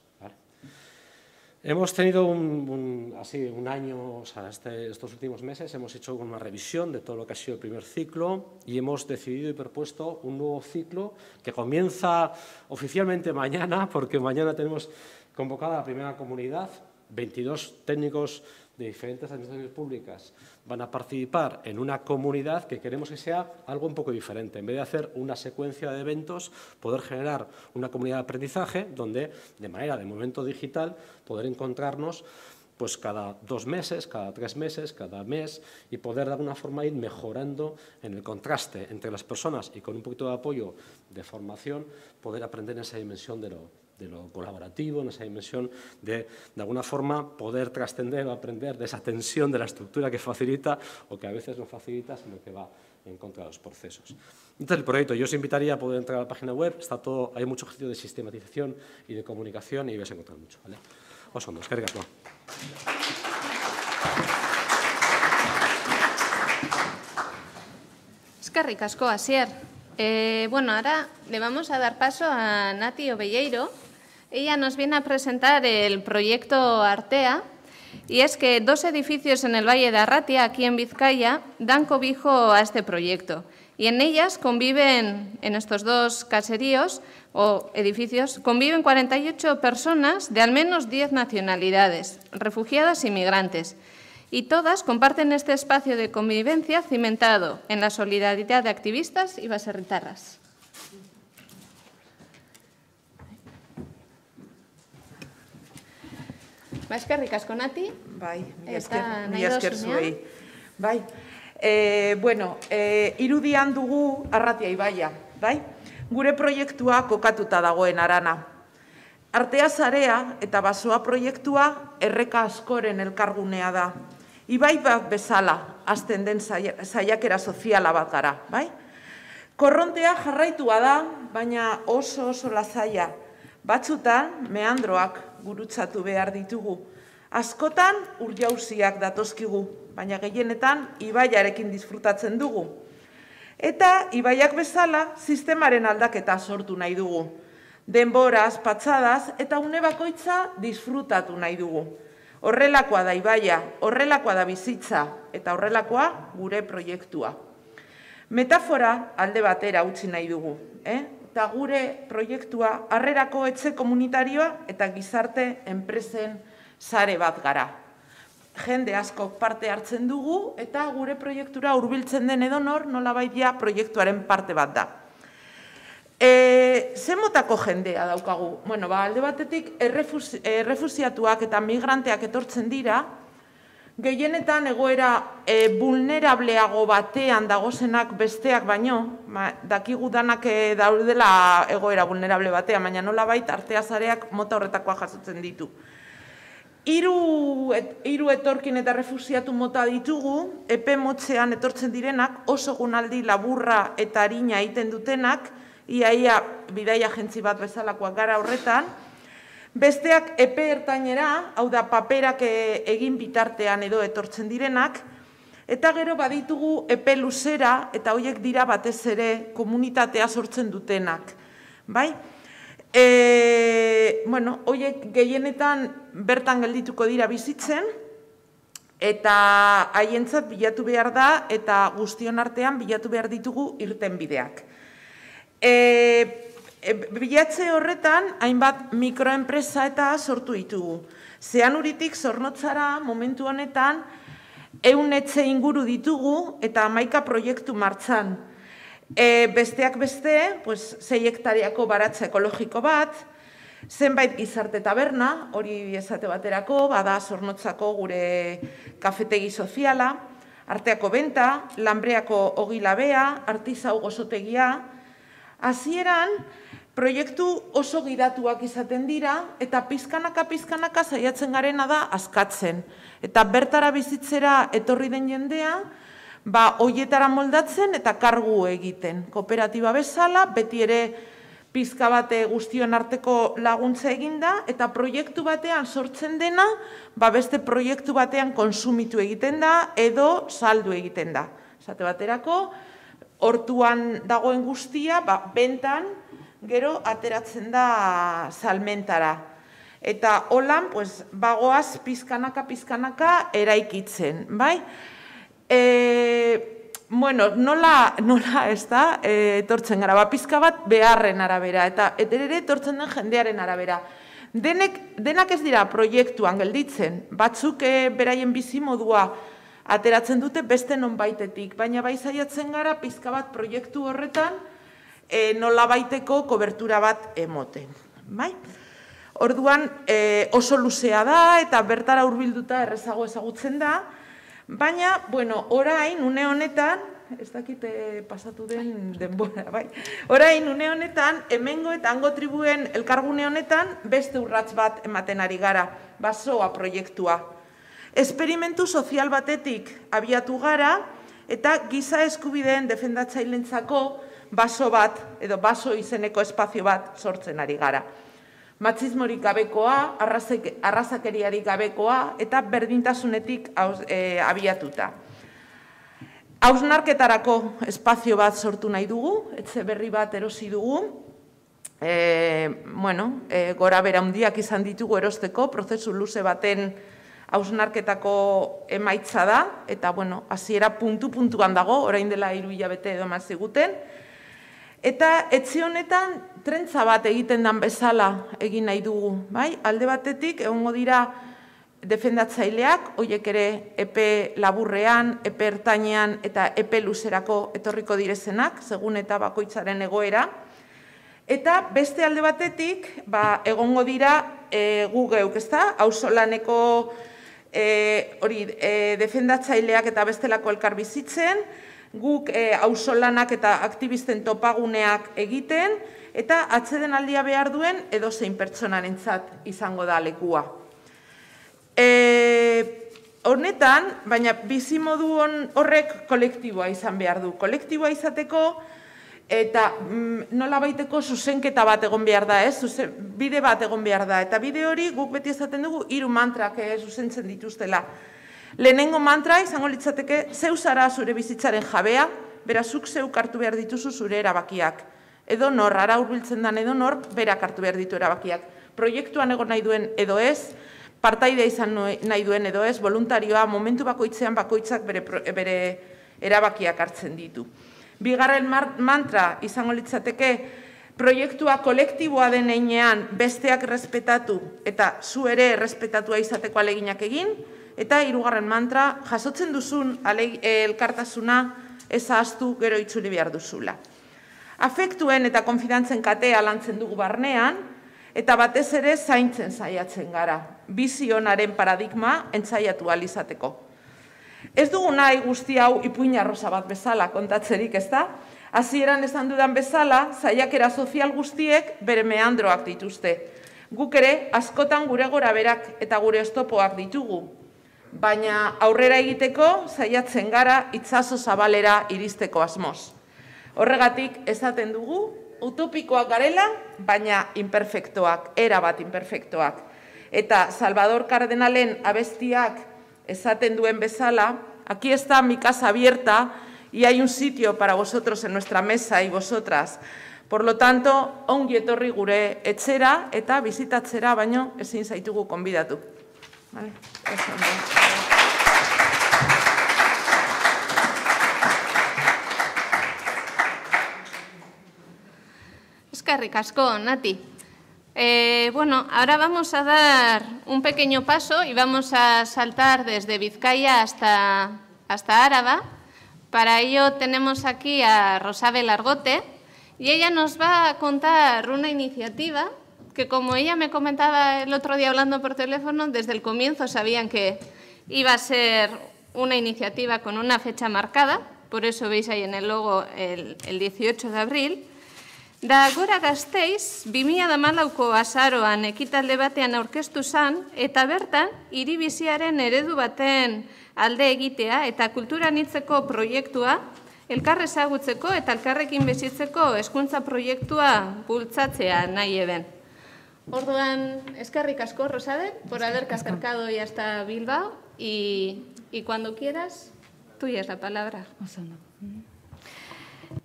Hemos tenido un, así, un año, este, estos últimos meses hemos hecho una revisión de todo lo que ha sido el primer ciclo y hemos decidido y propuesto un nuevo ciclo que comienza oficialmente mañana, porque mañana tenemos convocada la primera comunidad, 22 técnicos de diferentes administraciones públicas van a participar en una comunidad que queremos que sea algo un poco diferente. En vez de hacer una secuencia de eventos, poder generar una comunidad de aprendizaje donde, de manera de movimiento digital, poder encontrarnos pues cada dos meses, cada tres meses, cada mes, y poder de alguna forma ir mejorando en el contraste entre las personas y con un poquito de apoyo de formación, poder aprender en esa dimensión de lo, de lo colaborativo, en esa dimensión de, de alguna forma, poder trascender o aprender de esa tensión de la estructura que facilita o que a veces no facilita, sino que va en contra de los procesos. Entonces, el proyecto. Yo os invitaría a poder entrar a la página web. Está todo, hay mucho ejercicio de sistematización y de comunicación y vais a encontrar mucho. ¿vale? Os cargas, Escarricasco, Asier. Eh, bueno, ahora le vamos a dar paso a Nati Ovelleiro, ella nos viene a presentar el proyecto Artea, y es que dos edificios en el Valle de Arratia, aquí en Vizcaya, dan cobijo a este proyecto. Y en ellas conviven, en estos dos caseríos o edificios, conviven 48 personas de al menos 10 nacionalidades, refugiadas y migrantes. Y todas comparten este espacio de convivencia cimentado en la solidaridad de activistas y baserritarras. Ba, eskerrik asko nati. Bai, mi esker zuei. Bai, eh, bueno, eh, irudian dugu arratia ibaia, bai? Gure proiektua kokatuta dagoen arana. Artea zarea eta basoa proiektua erreka askoren elkargunea da. Ibai bat bezala, azten den zaiakera soziala bat gara, bai? Korrontea jarraitua da, baina oso oso lazaia. batzutan meandroak, gurutzatu behar ditugu. Askotan ur jauziak datozkigu, baina gehienetan ibaiarekin disfrutatzen dugu. Eta ibaiak bezala sistemaren aldaketa sortu nahi dugu. Denboraz, patxadaz eta une bakoitza disfrutatu nahi dugu. Horrelakoa da ibaia, horrelakoa da bizitza eta horrelakoa gure proiektua. Metafora alde batera utzi nahi dugu. Eh? eta gure proiektua harrerako etxe komunitarioa eta gizarte enpresen sare bat gara. Jende asko parte hartzen dugu eta gure proiektura hurbiltzen den edonor nolabaitia proiektuaren parte bat da. E, zemotako jendea daukagu? Bueno, ba, alde batetik errefusiatuak eta migranteak etortzen dira, Gehienetan egoera e, vulnerableago batean dagozenak besteak baino, ba, dakigu danak eh, daudela egoera vulnerable batean, baina nola baita artea zareak mota horretakoa jasotzen ditu. Iru, et, etorkin eta refusiatu mota ditugu, epe motzean etortzen direnak, oso gunaldi laburra eta harina egiten dutenak, iaia bidaia jentzi bat bezalakoak gara horretan, Besteak epe ertainera, hau da paperak eh, egin bitartean edo etortzen direnak, eta gero baditugu epe luzera eta hoiek dira batez ere komunitatea sortzen dutenak. Bai? E, bueno, hoiek gehienetan bertan geldituko dira bizitzen, eta haientzat bilatu behar da eta guztion artean bilatu behar ditugu irten bideak. E, eh, E, bilatze horretan, hainbat mikroenpresa eta sortu ditugu. Zean uritik zornotzara momentu honetan, eun etxe inguru ditugu eta maika proiektu martzan. E, besteak beste, pues, zei hektariako baratza ekologiko bat, zenbait gizarte taberna, hori esate baterako, bada zornotzako gure kafetegi soziala, arteako benta, lanbreako ogilabea, artizau gozotegia, Hasieran proiektu oso gidatuak izaten dira eta pizkanaka pizkanaka saiatzen garena da askatzen. Eta bertara bizitzera etorri den jendea, ba, hoietara moldatzen eta kargu egiten. Kooperatiba bezala, beti ere pizka bate guztion arteko laguntza eginda, eta proiektu batean sortzen dena, ba beste proiektu batean konsumitu egiten da, edo saldu egiten da. Zate baterako, hortuan dagoen guztia, ba, bentan, gero ateratzen da salmentara. Eta holan, pues, bagoaz pizkanaka, pizkanaka eraikitzen, bai? E, bueno, nola, nola ez da, e, etortzen gara, ba, pizka bat beharren arabera, eta ere etortzen den jendearen arabera. Denek, denak ez dira proiektuan gelditzen, batzuk e, beraien bizi modua ateratzen dute beste non baitetik, baina bai zaiatzen gara pizka bat proiektu horretan, Eh, nola baiteko kobertura bat emoten. Bai? Orduan e, oso luzea da eta bertara hurbilduta errezago ezagutzen da, baina, bueno, orain, une honetan, ez dakite eh, pasatu den denbora, bai? Orain, une honetan, hemengo eta hango tribuen elkargune honetan, beste urrats bat ematen ari gara, basoa proiektua. Esperimentu sozial batetik abiatu gara, eta giza eskubideen defendatzailentzako, baso bat edo baso izeneko espazio bat sortzen ari gara. Matzismorik gabekoa, arrazakeriari gabekoa eta berdintasunetik e, abiatuta. Hausnarketarako espazio bat sortu nahi dugu, etxe berri bat erosi dugu, e, e, gora bera izan ditugu erosteko, prozesu luze baten hausnarketako emaitza da, eta hasiera puntu-puntuan dago, orain dela hiru hilabete edo mazeguten, Eta etzi honetan trentza bat egiten dan bezala egin nahi dugu, bai? Alde batetik egongo dira defendatzaileak, hoiek ere epe laburrean, epe ertainean eta epe luzerako etorriko direzenak, segun eta bakoitzaren egoera. Eta beste alde batetik, ba, egongo dira e, gu geuk, ezta? Hauzolaneko e, hori e, defendatzaileak eta bestelako elkar bizitzen, guk e, eta aktivisten topaguneak egiten, eta atzeden aldia behar duen edo zein pertsonaren izango da lekua. E, honetan, baina bizi modu horrek kolektiboa izan behar du. Kolektiboa izateko, eta mm, nola baiteko zuzenketa bat egon behar da, ez? bide bat egon behar da, eta bide hori guk beti ezaten dugu hiru mantrak ez eh, zuzentzen dituztela. Lehenengo mantra izango litzateke zeu zara zure bizitzaren jabea, berazuk zeu kartu behar dituzu zure erabakiak. Edo nor, ara urbiltzen den edo nor, berak hartu behar ditu erabakiak. Proiektuan egon nahi duen edo ez, partaidea izan nahi duen edo ez, voluntarioa, momentu bakoitzean bakoitzak bere, bere erabakiak hartzen ditu. Bigarren mantra izango litzateke, proiektua kolektiboa den einean besteak respetatu eta zu ere respetatua izateko aleginak egin, Eta hirugarren mantra, jasotzen duzun alei, eh, elkartasuna ezaztu gero itzuli behar duzula. Afektuen eta konfidantzen katea lantzen dugu barnean, eta batez ere zaintzen saiatzen gara, bizionaren paradigma entzaiatu alizateko. Ez dugu nahi guzti hau ipuinarrosa bat bezala kontatzerik ez da, Hasieran esan dudan bezala, zaiakera sozial guztiek bere meandroak dituzte. Guk ere, askotan gure gora berak eta gure estopoak ditugu, baina aurrera egiteko zaiatzen gara itzazo zabalera iristeko asmoz. Horregatik esaten dugu utopikoak garela, baina imperfektoak, bat imperfektoak. Eta Salvador Cardenalen abestiak esaten duen bezala, aquí está mi casa abierta y hay un sitio para vosotros en nuestra mesa y vosotras. Por lo tanto, ongi etorri gure etxera eta bizitatzera baino ezin zaitugu konbidatu. Es pues Eso, Nati. Eh, bueno, ahora vamos a dar un pequeño paso y vamos a saltar desde Vizcaya hasta, hasta Áraba. Para ello tenemos aquí a Rosabel Argote y ella nos va a contar una iniciativa que como ella me comentaba el otro día hablando por teléfono, desde el comienzo sabían que iba a ser una iniciativa con una fecha marcada, por eso veis ahí en el logo el, 18 de abril, Da gora gazteiz, 2000 da malauko azaroan ekitalde batean aurkeztu zan, eta bertan, iribiziaren eredu baten alde egitea eta kultura nitzeko proiektua, elkarrezagutzeko eta elkarrekin bezitzeko eskuntza proiektua bultzatzea nahi eben. Orduan, eskerrik asko, Rosade, por haber cascarcado y hasta Bilbao. Y, y cuando quieras, tuya es la palabra.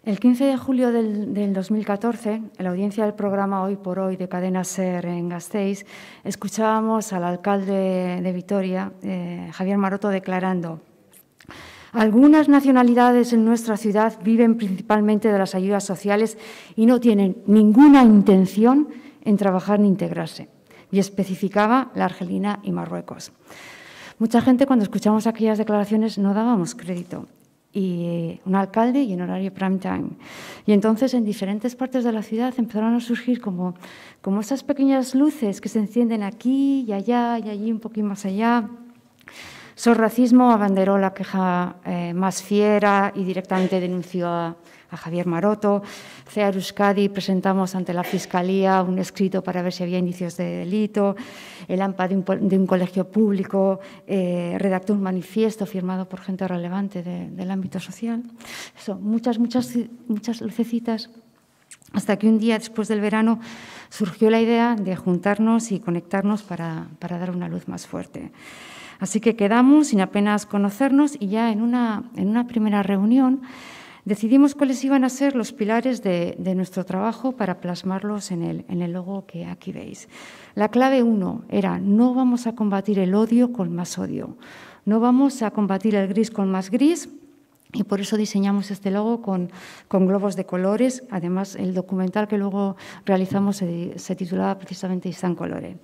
El 15 de julio del, 2014, en la audiencia del programa Hoy por Hoy de Cadena Ser en Gasteiz, escuchábamos al alcalde de Vitoria, eh, Javier Maroto, declarando. Algunas nacionalidades en nuestra ciudad viven principalmente de las ayudas sociales y no tienen ninguna intención en trabajar ni integrarse, y especificaba la Argelina y Marruecos. Mucha gente cuando escuchamos aquellas declaraciones no dábamos crédito. Y eh, un alcalde y en horario prime time. Y entonces en diferentes partes de la ciudad empezaron a surgir como, como esas pequeñas luces que se encienden aquí y allá y allí un poquito más allá. Racismo abanderó la queja eh, más fiera y directamente denunció a a Javier Maroto. CEAR Euskadi presentamos ante la Fiscalía un escrito para ver si había indicios de delito. El AMPA de un, colegio público eh, redactó un manifiesto firmado por gente relevante del ámbito social. muchas, muchas, muchas lucecitas hasta que un día después del verano surgió la idea de juntarnos y conectarnos para, dar una luz más fuerte. Así que quedamos sin apenas conocernos y ya en en una primera reunión Decidimos cuáles iban a ser los pilares de, nuestro trabajo para plasmarlos en el, logo que aquí veis. La clave uno era no vamos a combatir el odio con más odio, no vamos a combatir el gris con más gris, y por eso diseñamos este logo con, globos de colores. Además, el documental que luego realizamos se, titulaba precisamente Isan Colore.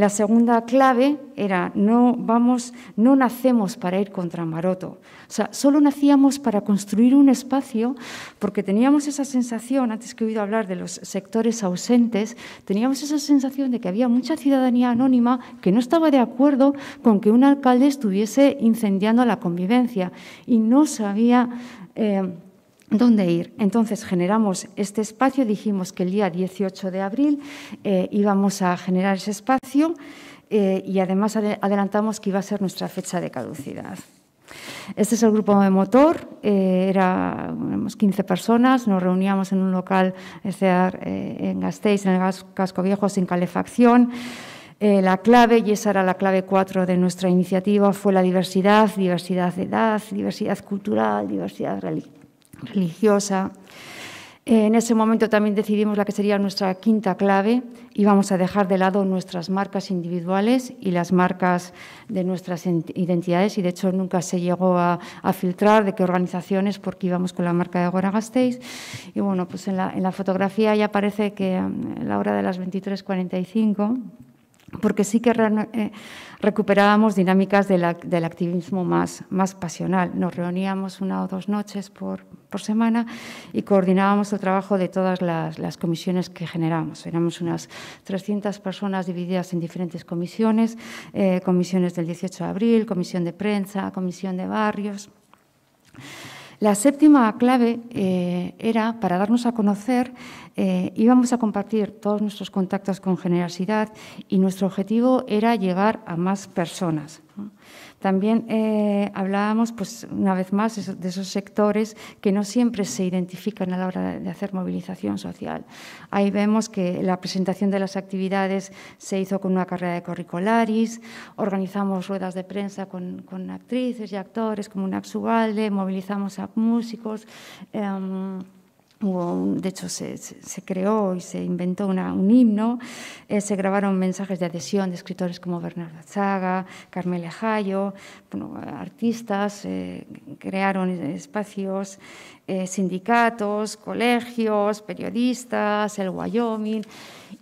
La segunda clave era no vamos, no nacemos para ir contra Maroto. O sea, solo nacíamos para construir un espacio porque teníamos esa sensación, antes que he oído hablar de los sectores ausentes, teníamos esa sensación de que había mucha ciudadanía anónima que no estaba de acuerdo con que un alcalde estuviese incendiando la convivencia y no sabía eh, dónde ir. Entonces generamos este espacio, dijimos que el día 18 de abril eh, íbamos a generar ese espacio eh, y además adelantamos que iba a ser nuestra fecha de caducidad. Este es el grupo de motor, eh, éramos 15 personas, nos reuníamos en un local en eh, Gasteiz, en el Casco Viejo, sin calefacción. la clave, y esa era la clave 4 de nuestra iniciativa, fue la diversidad, diversidad de edad, diversidad cultural, diversidad religiosa religiosa. Eh, en ese momento también decidimos la que sería nuestra quinta clave y a dejar de lado nuestras marcas individuales y las marcas de nuestras identidades y de hecho nunca se llegó a, filtrar de qué organizaciones porque íbamos con la marca de Agora Gasteiz y bueno pues en la, fotografía ya parece que a mm, la hora de las 23.45 porque sí que eh, recuperábamos dinámicas del activismo más, pasional. Nos reuníamos una o dos noches por, semana y coordinábamos el trabajo de todas las, comisiones que generábamos. Éramos unas 300 personas divididas en diferentes comisiones, eh, comisiones del 18 de abril, comisión de prensa, comisión de barrios. La séptima clave eh, era, para darnos a conocer, eh, íbamos a compartir todos nuestros contactos con generosidad y nuestro objetivo era llegar a más personas. También eh, hablábamos, pues, una vez más, de esos sectores que no siempre se identifican a la hora de hacer movilización social. Ahí vemos que la presentación de las actividades se hizo con una carrera de curricularis, organizamos ruedas de prensa con, actrices y actores como un movilizamos a músicos. Em, de hecho, se, creó y se inventó un himno, eh, se grabaron mensajes de adhesión de escritores como Bernardo Zaga, Carmela Jayo, artistas, eh, crearon espacios, eh, sindicatos, colegios, periodistas, el Wyoming.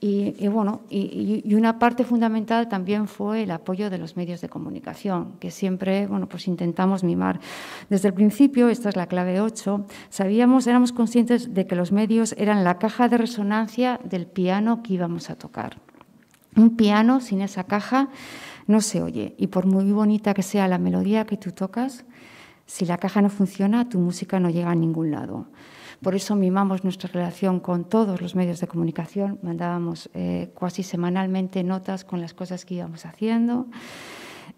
Y, bueno, y, una parte fundamental también fue el apoyo de los medios de comunicación, que siempre bueno, pues intentamos mimar. Desde el principio, esta es la clave 8, sabíamos, éramos conscientes de que los medios eran la caja de resonancia del piano que íbamos a tocar. Un piano sin esa caja no se oye y por muy bonita que sea la melodía que tú tocas, si la caja no funciona, tu música no llega a ningún lado. Por eso mimamos nuestra relación con todos los medios de comunicación, mandábamos eh, casi semanalmente notas con las cosas que íbamos haciendo.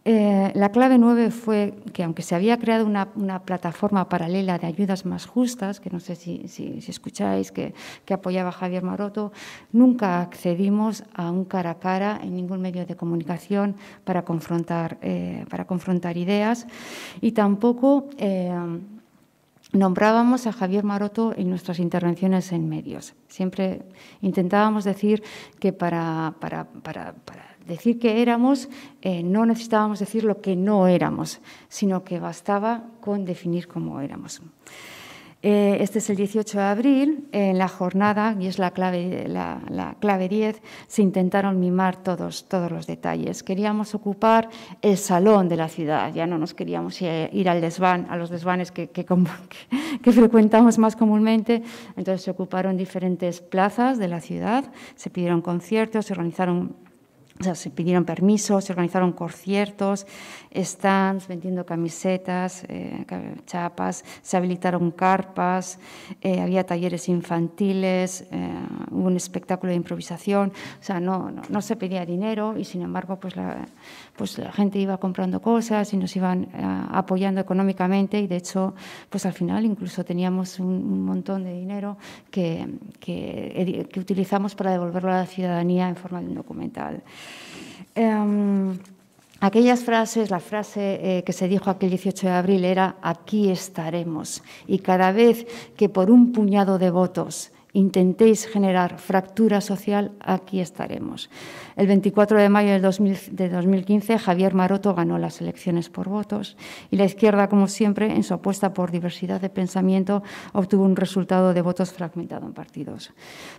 Eh, la clave nueve fue que, aunque se había creado una, plataforma paralela de ayudas más justas, que no sé si, escucháis, que, apoyaba Javier Maroto, nunca accedimos a un cara a cara en ningún medio de comunicación para confrontar, eh, para confrontar ideas y tampoco. Eh, Nombrábamos a Javier Maroto en nuestras intervenciones en medios. Siempre intentábamos decir que para, decir que éramos, eh, no necesitábamos decir lo que no éramos, sino que bastaba con definir cómo éramos. Eh, este es el 18 de abril, en la jornada, y es la clave, la, la clave 10, se intentaron mimar todos, todos los detalles. Queríamos ocupar el salón de la ciudad, ya no nos queríamos ir al desván, a los desvanes <laughs> que, que frecuentamos más comúnmente. Entonces se ocuparon diferentes plazas de la ciudad, se pidieron conciertos, se organizaron o sea, se pidieron permisos, se organizaron conciertos, stands vendiendo camisetas, eh, chapas, se habilitaron carpas, eh, había talleres infantiles, eh, hubo un espectáculo de improvisación. O sea, no, no, se pedía dinero y, sin embargo, pues la, pues gente iba comprando cosas y nos iban apoyando económicamente y, de hecho, pues al final incluso teníamos un, montón de dinero que, que utilizamos para devolverlo a la ciudadanía en forma de un documental. Em, aquellas frases, la frase eh, que se dijo aquel 18 de abril era, aquí estaremos. Y cada vez que por un puñado de votos intentéis generar fractura social, aquí estaremos. El 24 de mayo de, 2015, Javier Maroto ganó las elecciones por votos y la izquierda, como siempre, en su apuesta por diversidad de pensamiento, obtuvo un resultado de votos fragmentado en partidos.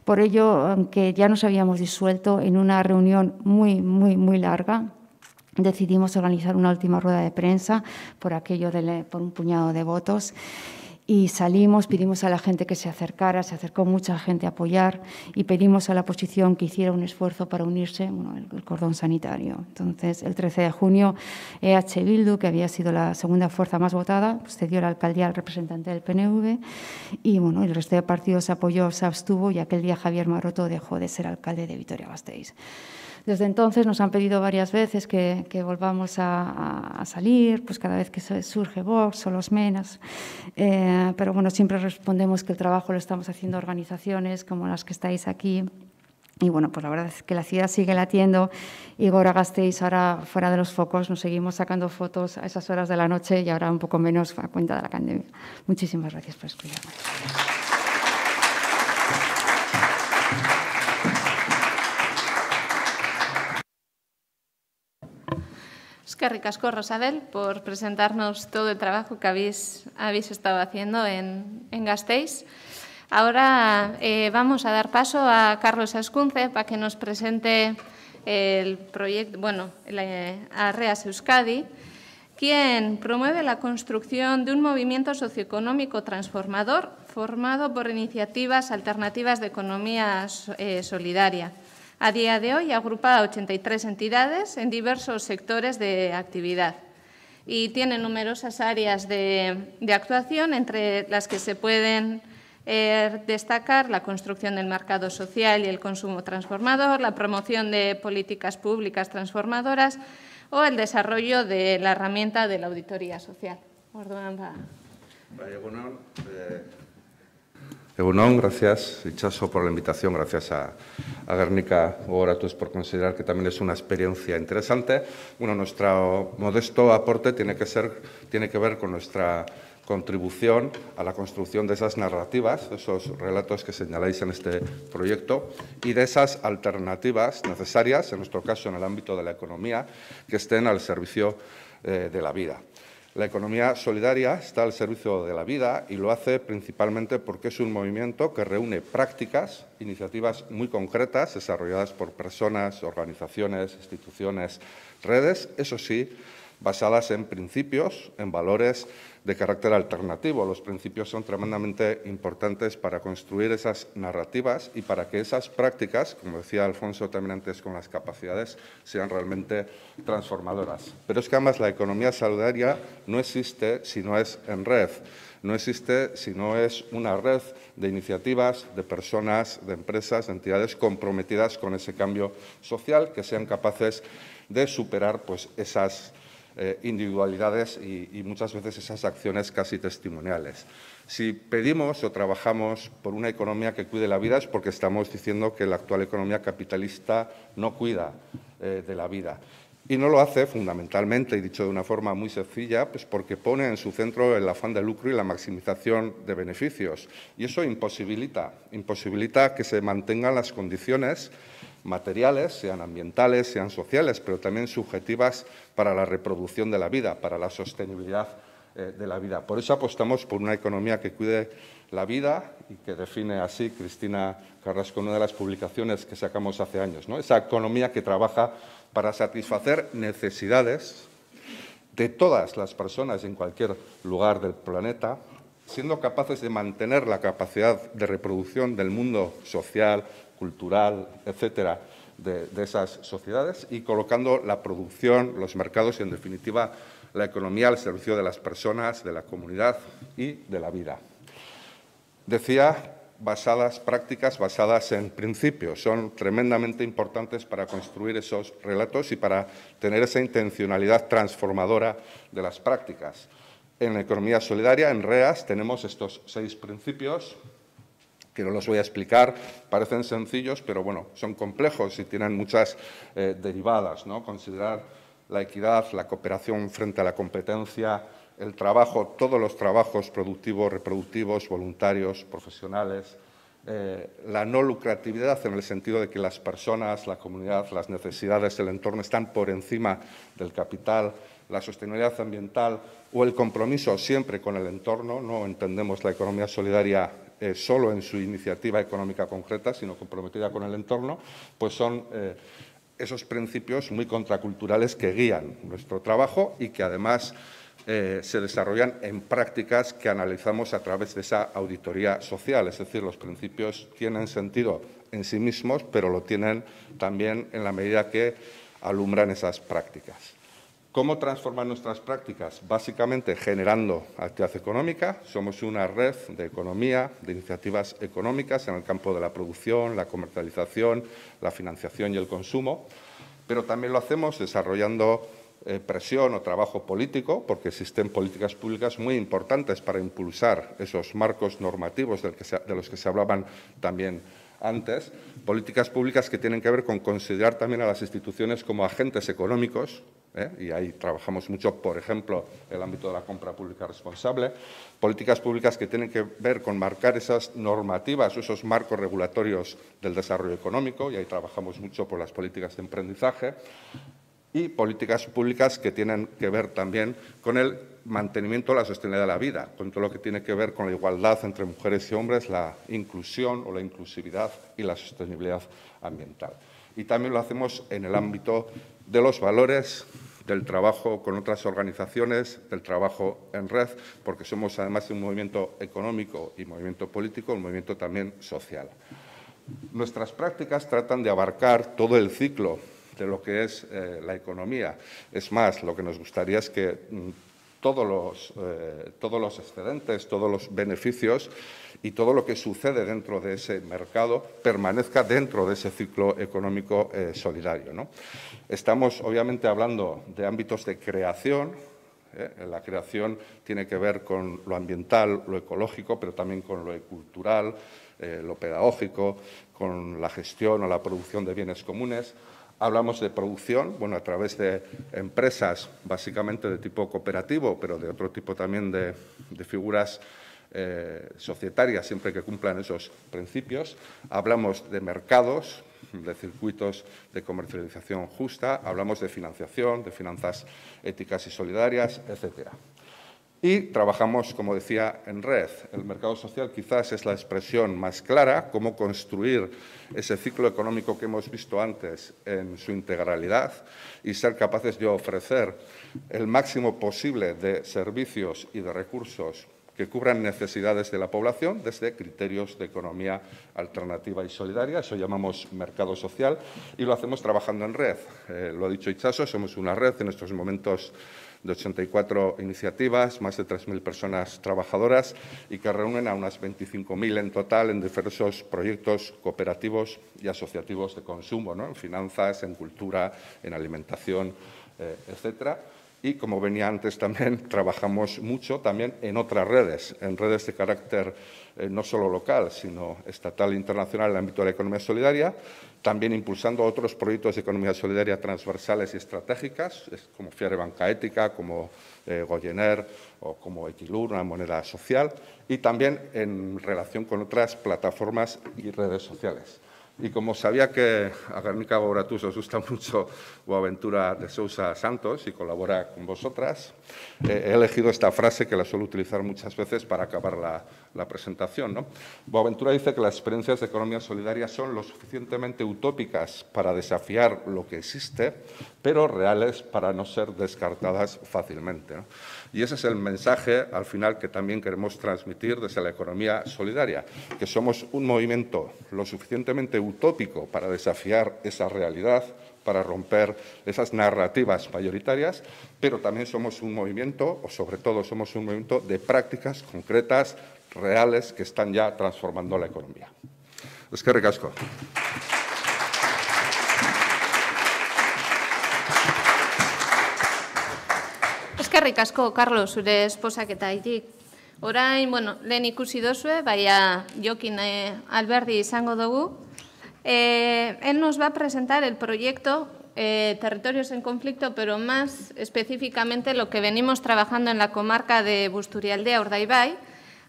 Por ello, aunque ya nos habíamos disuelto en una reunión muy, muy, muy larga, decidimos organizar una última rueda de prensa por aquello de, por un puñado de votos y salimos, pedimos a la gente que se acercara, se acercó mucha gente a apoyar y pedimos a la oposición que hiciera un esfuerzo para unirse, bueno, el, cordón sanitario. Entonces, el 13 de junio, EH Bildu, que había sido la segunda fuerza más votada, pues, cedió la alcaldía al representante del PNV y, bueno, el resto de partidos apoyó, se abstuvo y aquel día Javier Maroto dejó de ser alcalde de Vitoria-Gasteiz. Desde entonces nos han pedido varias veces que, volvamos a, salir, pues cada vez que surge Vox o los Menas, eh, pero bueno, siempre respondemos que el trabajo lo estamos haciendo organizaciones como las que estáis aquí. Y bueno, pues la verdad es que la ciudad sigue latiendo y ahora gastéis ahora fuera de los focos, nos seguimos sacando fotos a esas horas de la noche y ahora un poco menos a cuenta de la pandemia. Muchísimas gracias por escucharme. Que ricasco Rosabel por presentarnos todo el trabajo que habéis, estado haciendo en, en Ahora eh, vamos a dar paso a Carlos Ascunce para que nos presente el proyecto, bueno, la, eh, Rea Euskadi, quien promueve la construcción de un movimiento socioeconómico transformador formado por iniciativas alternativas de economía eh, solidaria. A día de hoy agrupa a 83 entidades en diversos sectores de actividad y tiene numerosas áreas de, actuación, entre las que se pueden eh, destacar la construcción del mercado social y el consumo transformador, la promoción de políticas públicas transformadoras o el desarrollo de la herramienta de la auditoría social gracias Ichaso por la invitación, gracias a, a Guernica Oratus por considerar que también es una experiencia interesante. nuestro modesto aporte tiene que, ser, tiene que ver con nuestra contribución a la construcción de esas narrativas, esos relatos que señaláis en este proyecto y de esas alternativas necesarias, en nuestro caso en el ámbito de la economía, que estén al servicio eh, de la vida. La economía solidaria está al servicio de la vida y lo hace principalmente porque es un movimiento que reúne prácticas, iniciativas muy concretas desarrolladas por personas, organizaciones, instituciones, redes, eso sí, basadas en principios, en valores de carácter alternativo. Los principios son tremendamente importantes para construir esas narrativas y para que esas prácticas, como decía Alfonso también antes con las capacidades, sean realmente transformadoras. Pero es que además la economía saludaria no existe si no es en red no existe si no es una red de iniciativas, de personas, de empresas, de entidades comprometidas con ese cambio social que sean capaces de superar pues, esas eh, individualidades y, muchas veces esas acciones casi testimoniales. Si pedimos o trabajamos por una economía que cuide la vida es porque estamos diciendo que la actual economía capitalista no cuida eh, de la vida. Y no lo hace fundamentalmente, y dicho de una forma muy sencilla, pues porque pone en su centro el afán de lucro y la maximización de beneficios. Y eso imposibilita, imposibilita que se mantengan las condiciones materiales, sean ambientales, sean sociales, pero también subjetivas para la reproducción de la vida, para la sostenibilidad eh, de la vida. Por eso apostamos por una economía que cuide la vida y que define así Cristina Carrasco, una de las publicaciones que sacamos hace años, ¿no? esa economía que trabaja para satisfacer necesidades de todas las personas en cualquier lugar del planeta, siendo capaces de mantener la capacidad de reproducción del mundo social, cultural, etcétera, de, esas sociedades y colocando la producción, los mercados y, en definitiva, la economía al servicio de las personas, de la comunidad y de la vida. Decía, basadas prácticas, basadas en principios, son tremendamente importantes para construir esos relatos y para tener esa intencionalidad transformadora de las prácticas. En la economía solidaria, en REAS, tenemos estos seis principios no los voy a explicar, parecen sencillos, pero bueno, son complejos y tienen muchas eh, derivadas, ¿no? Considerar la equidad, la cooperación frente a la competencia, el trabajo, todos los trabajos productivos, reproductivos, voluntarios, profesionales, eh, la no lucratividad en el sentido de que las personas, la comunidad, las necesidades el entorno están por encima del capital, la sostenibilidad ambiental o el compromiso siempre con el entorno. No entendemos la economía solidaria eh, solo en su iniciativa económica concreta, sino comprometida con el entorno, pues son eh, esos principios muy contraculturales que guían nuestro trabajo y que además eh, se desarrollan en prácticas que analizamos a través de esa auditoría social. Es decir, los principios tienen sentido en sí mismos, pero lo tienen también en la medida que alumbran esas prácticas. ¿Cómo transformar nuestras prácticas? Básicamente generando actividad económica. Somos una red de economía, de iniciativas económicas en el campo de la producción, la comercialización, la financiación y el consumo, pero también lo hacemos desarrollando eh, presión o trabajo político, porque existen políticas públicas muy importantes para impulsar esos marcos normativos de los que se hablaban también antes, políticas públicas que tienen que ver con considerar también a las instituciones como agentes económicos, ¿eh? y ahí trabajamos mucho, por ejemplo, el ámbito de la compra pública responsable, políticas públicas que tienen que ver con marcar esas normativas, esos marcos regulatorios del desarrollo económico, y ahí trabajamos mucho por las políticas de emprendizaje, y políticas públicas que tienen que ver también con el mantenimiento de la sostenibilidad de la vida, con todo lo que tiene que ver con la igualdad entre mujeres y hombres, la inclusión o la inclusividad y la sostenibilidad ambiental. Y también lo hacemos en el ámbito de los valores, del trabajo con otras organizaciones, del trabajo en red, porque somos además un movimiento económico y movimiento político, un movimiento también social. Nuestras prácticas tratan de abarcar todo el ciclo de lo que es eh, la economía. Es más, lo que nos gustaría es que mm, eh, todos los, excedentes, todos los beneficios y todo lo que sucede dentro de ese mercado permanezca dentro de ese ciclo económico eh, solidario. Estamos, obviamente, hablando de ámbitos de creación. ¿eh? La creación tiene que ver con lo ambiental, lo ecológico, pero también con lo cultural, lo pedagógico, con la gestión o la producción de bienes comunes. Hablamos de producción, bueno, a través de empresas básicamente de tipo cooperativo, pero de otro tipo también de, figuras eh, societarias, siempre que cumplan esos principios. Hablamos de mercados, de circuitos de comercialización justa, hablamos de financiación, de finanzas éticas y solidarias, etcétera. Y trabajamos, como decía, en red. El mercado social quizás es la expresión más clara, cómo construir ese ciclo económico que hemos visto antes en su integralidad y ser capaces de ofrecer el máximo posible de servicios y de recursos que cubran necesidades de la población desde criterios de economía alternativa y solidaria, eso llamamos mercado social, y lo hacemos trabajando en red. Eh, lo ha dicho Ichaso, somos una red en estos momentos de 84 iniciativas, más de 3.000 personas trabajadoras y que reúnen a unas 25.000 en total en diversos proyectos cooperativos y asociativos de consumo, en finanzas, en cultura, en alimentación, eh, etcétera y, como venía antes también, <laughs> trabajamos mucho también en otras redes, en redes de carácter eh, no solo local, sino estatal e internacional en el ámbito de la economía solidaria, también impulsando otros proyectos de economía solidaria transversales y estratégicas, como Fiare Banca Ética, como eh, Goyener o como Equilur, una moneda social, y también en relación con otras plataformas y redes sociales. Y como sabía que a Garnica Gobratus os gusta mucho Boaventura de Sousa Santos y colabora con vosotras, eh, he elegido esta frase que la suelo utilizar muchas veces para acabar la, presentación. ¿no? Boaventura dice que las experiencias de economía solidaria son lo suficientemente utópicas para desafiar lo que existe, pero reales para no ser descartadas fácilmente. ¿no? Y ese es el mensaje al final que también queremos transmitir desde la economía solidaria, que somos un movimiento lo suficientemente utópico para desafiar esa realidad para romper esas narrativas mayoritarias, pero también somos un movimiento, o sobre todo somos un movimiento de prácticas concretas, reales, que están ya transformando la economía. Es que Eskerrik Carlos, zure esposa Orain, bueno, lehen ikusi dozue, baina Jokin eh, Alberdi y dugu. Eh, él nos va a presentar el proyecto eh, Territorios en Conflicto, pero más específicamente lo que venimos trabajando en la comarca de Busturialdea, Urdaibai.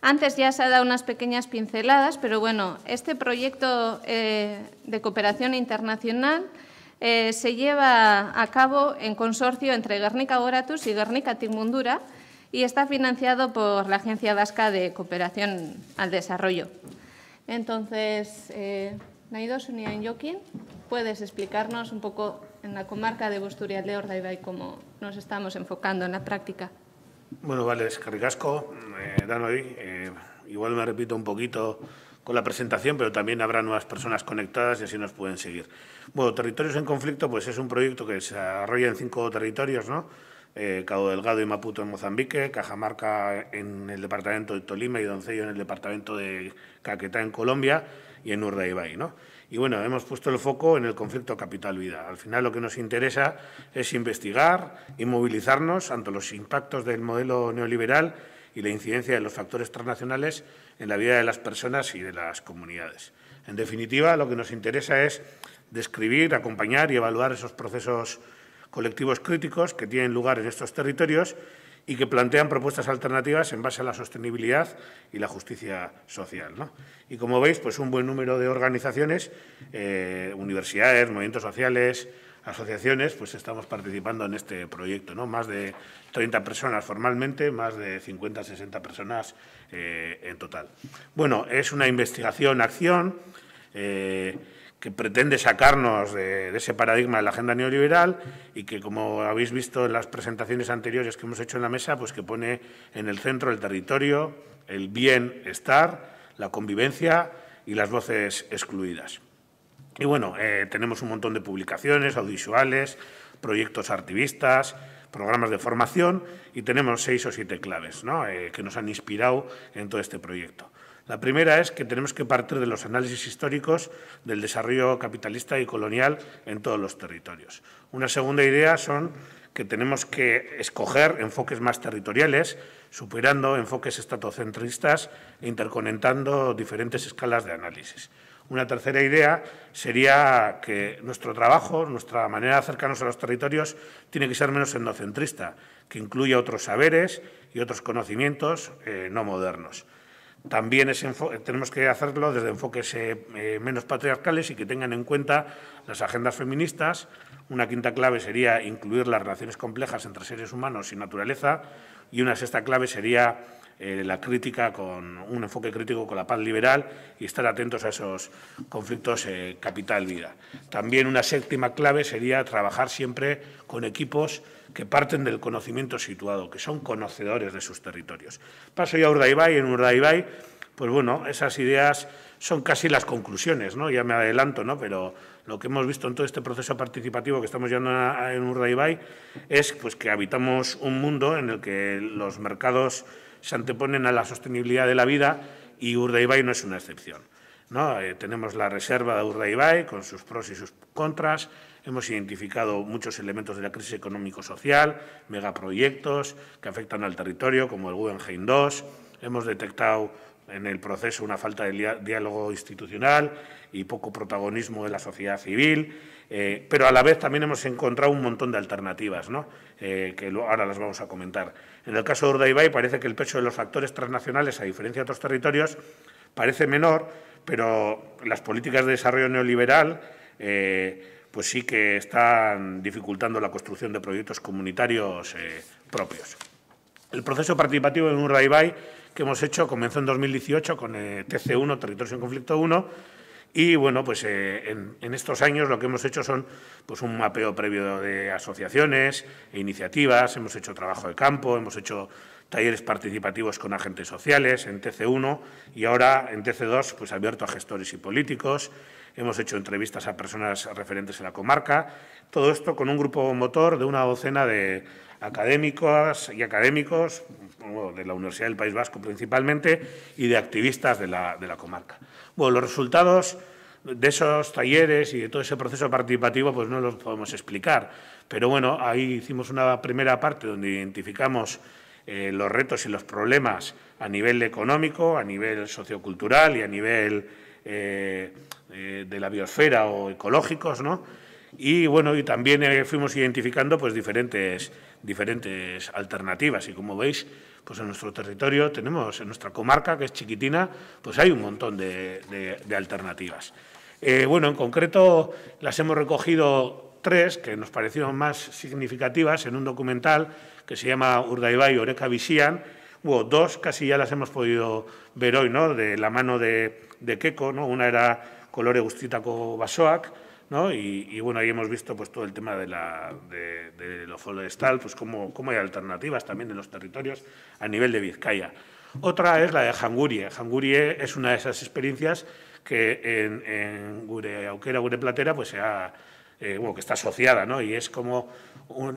Antes ya se ha dado unas pequeñas pinceladas, pero bueno, este proyecto eh, de cooperación internacional eh, se lleva a cabo en consorcio entre Guernica Goratus y Guernica Tigmundura y está financiado por la Agencia Vasca de Cooperación al Desarrollo. Entonces, eh, Naido en joquín puedes explicarnos un poco en la comarca de Busturial de y cómo nos estamos enfocando en la práctica. Bueno, vale, es caricasco, eh, eh, igual me repito un poquito con la presentación, pero también habrá nuevas personas conectadas y así nos pueden seguir. Bueno, Territorios en Conflicto pues es un proyecto que se desarrolla en cinco territorios, ¿no? Eh, Cabo Delgado y Maputo en Mozambique, Cajamarca en el departamento de Tolima y Doncello en el departamento de Caquetá en Colombia y en Urdaibai. ¿no? Y bueno, hemos puesto el foco en el conflicto capital-vida. Al final lo que nos interesa es investigar y movilizarnos ante los impactos del modelo neoliberal y la incidencia de los factores transnacionales en la vida de las personas y de las comunidades. En definitiva, lo que nos interesa es describir, acompañar y evaluar esos procesos colectivos críticos que tienen lugar en estos territorios y que plantean propuestas alternativas en base a la sostenibilidad y la justicia social. Y como veis, pues un buen número de organizaciones, eh, universidades, movimientos sociales, asociaciones, pues estamos participando en este proyecto. ¿no? Más de 30 personas formalmente, más de 50, 60 personas eh, en total. Bueno, es una investigación-acción eh, que pretende sacarnos de, ese paradigma de la agenda neoliberal y que, como habéis visto en las presentaciones anteriores que hemos hecho en la mesa, pues que pone en el centro el territorio, el bienestar, la convivencia y las voces excluidas. Y bueno, eh, tenemos un montón de publicaciones audiovisuales, proyectos activistas, programas de formación y tenemos seis o siete claves eh, que nos han inspirado en todo este proyecto. La primera es que tenemos que partir de los análisis históricos del desarrollo capitalista y colonial en todos los territorios. Una segunda idea son que tenemos que escoger enfoques más territoriales, superando enfoques estatocentristas e interconectando diferentes escalas de análisis. Una tercera idea sería que nuestro trabajo, nuestra manera de acercarnos a los territorios, tiene que ser menos endocentrista, que incluya otros saberes y otros conocimientos eh, no modernos. También tenemos que hacerlo desde enfoques eh, eh, menos patriarcales y que tengan en cuenta las agendas feministas. Una quinta clave sería incluir las relaciones complejas entre seres humanos y naturaleza. Y una sexta clave sería eh, la crítica con un enfoque crítico con la paz liberal y estar atentos a esos conflictos eh, capital-vida. También una séptima clave sería trabajar siempre con equipos que parten del conocimiento situado, que son conocedores de sus territorios. Paso ya a Urdaibai. En Urdaibai, pues bueno, esas ideas son casi las conclusiones, ¿no? Ya me adelanto, ¿no? Pero lo que hemos visto en todo este proceso participativo que estamos llevando en Urdaibai es pues, que habitamos un mundo en el que los mercados se anteponen a la sostenibilidad de la vida y Urdaibai no es una excepción. ¿no? Eh, tenemos la reserva de Urdaibai con sus pros y sus contras, hemos identificado muchos elementos de la crisis económico-social, megaproyectos que afectan al territorio, como el Guggenheim II, hemos detectado en el proceso una falta de diálogo institucional y poco protagonismo de la sociedad civil, eh, pero a la vez también hemos encontrado un montón de alternativas, ¿no? Eh, que ahora las vamos a comentar. En el caso de Urdaibai parece que el peso de los actores transnacionales, a diferencia de otros territorios, parece menor, pero las políticas de desarrollo neoliberal eh, pues sí que están dificultando la construcción de proyectos comunitarios propios. El proceso participativo en Urdaibai que hemos hecho comenzó en 2018 con eh, TC1, Territorio en Conflicto 1, y bueno, pues eh, en, estos años lo que hemos hecho son pues un mapeo previo de asociaciones e iniciativas, hemos hecho trabajo de campo, hemos hecho talleres participativos con agentes sociales en TC1 y ahora en TC2 pues abierto a gestores y políticos, hemos hecho entrevistas a personas referentes en la comarca, todo esto con un grupo motor de una docena de académicos y académicos, de la Universidad del País Vasco principalmente, y de activistas de la, comarca. Bueno, los resultados de esos talleres y de todo ese proceso participativo, pues no los podemos explicar. Pero bueno, ahí hicimos una primera parte donde identificamos eh, los retos y los problemas a nivel económico, a nivel sociocultural y a nivel eh, eh, de la biosfera o ecológicos, ¿no? Y bueno, y también fuimos identificando pues diferentes, diferentes alternativas. Y como veis, pues en nuestro territorio tenemos, en nuestra comarca, que es chiquitina, pues hay un montón de, alternativas. Eh, bueno, en concreto las hemos recogido tres que nos parecieron más significativas en un documental que se llama Urdaibai Oreca Visian. Hubo dos, casi ya las hemos podido ver hoy, ¿no? De la mano de, de ¿no? Una era Colore Gustitaco basoac. Y, bueno, ahí hemos visto pues, todo el tema de, la, de, de lo forestal, pues cómo, hay alternativas también en los territorios a nivel de Vizcaya. Otra es la de Hangurie Hangurie es una de esas experiencias que en, Gureauquera, Gureplatera, Platera, pues eh, que está asociada, ¿no? Y es como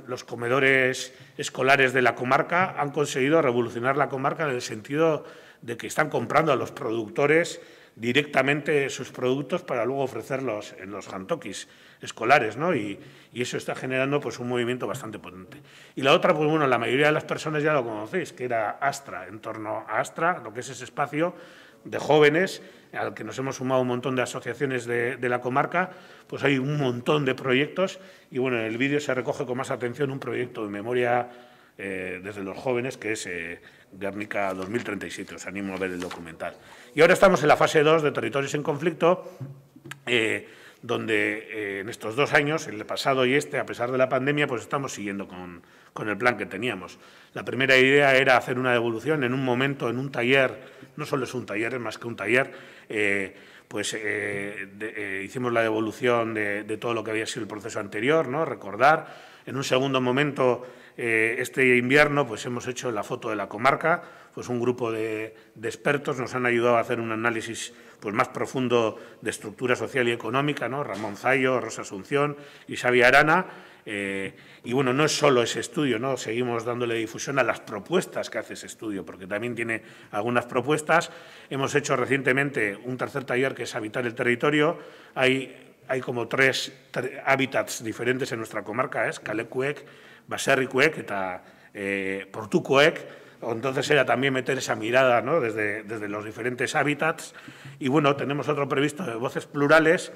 los comedores escolares de la comarca han conseguido revolucionar la comarca en el sentido de que están comprando a los productores directamente sus productos para luego ofrecerlos en los hantokis escolares, ¿no? Y, eso está generando pues, un movimiento bastante potente. Y la otra, pues bueno, la mayoría de las personas ya lo conocéis, que era Astra, en torno a Astra, lo que es ese espacio de jóvenes, al que nos hemos sumado un montón de asociaciones de, la comarca, pues hay un montón de proyectos y bueno, en el vídeo se recoge con más atención un proyecto de memoria eh, desde los jóvenes que es eh, Guernica 2037, os animo a ver el documental. Y ahora estamos en la fase 2 de territorios en conflicto, eh, donde eh, en estos dos años, el pasado y este, a pesar de la pandemia, pues estamos siguiendo con, el plan que teníamos. La primera idea era hacer una devolución en un momento, en un taller, no solo es un taller, es más que un taller, eh, pues hicimos la devolución de, de, todo lo que había sido el proceso anterior, ¿no? Recordar. En un segundo momento, este invierno, pues hemos hecho la foto de la comarca, pues un grupo de, expertos nos han ayudado a hacer un análisis pues, más profundo de estructura social y económica, ¿no? Ramón Zayo, Rosa Asunción y Xavi Arana. Eh, y bueno, no es solo ese estudio, ¿no? Seguimos dándole difusión a las propuestas que hace ese estudio, porque también tiene algunas propuestas. Hemos hecho recientemente un tercer taller que es Habitar el Territorio. Hay, hay como tres, hábitats diferentes en nuestra comarca, es ¿eh? Kalekuek, Baserrikuek eta eh, entonces era también meter esa mirada desde, desde, los diferentes hábitats. Y bueno, tenemos otro previsto de voces plurales,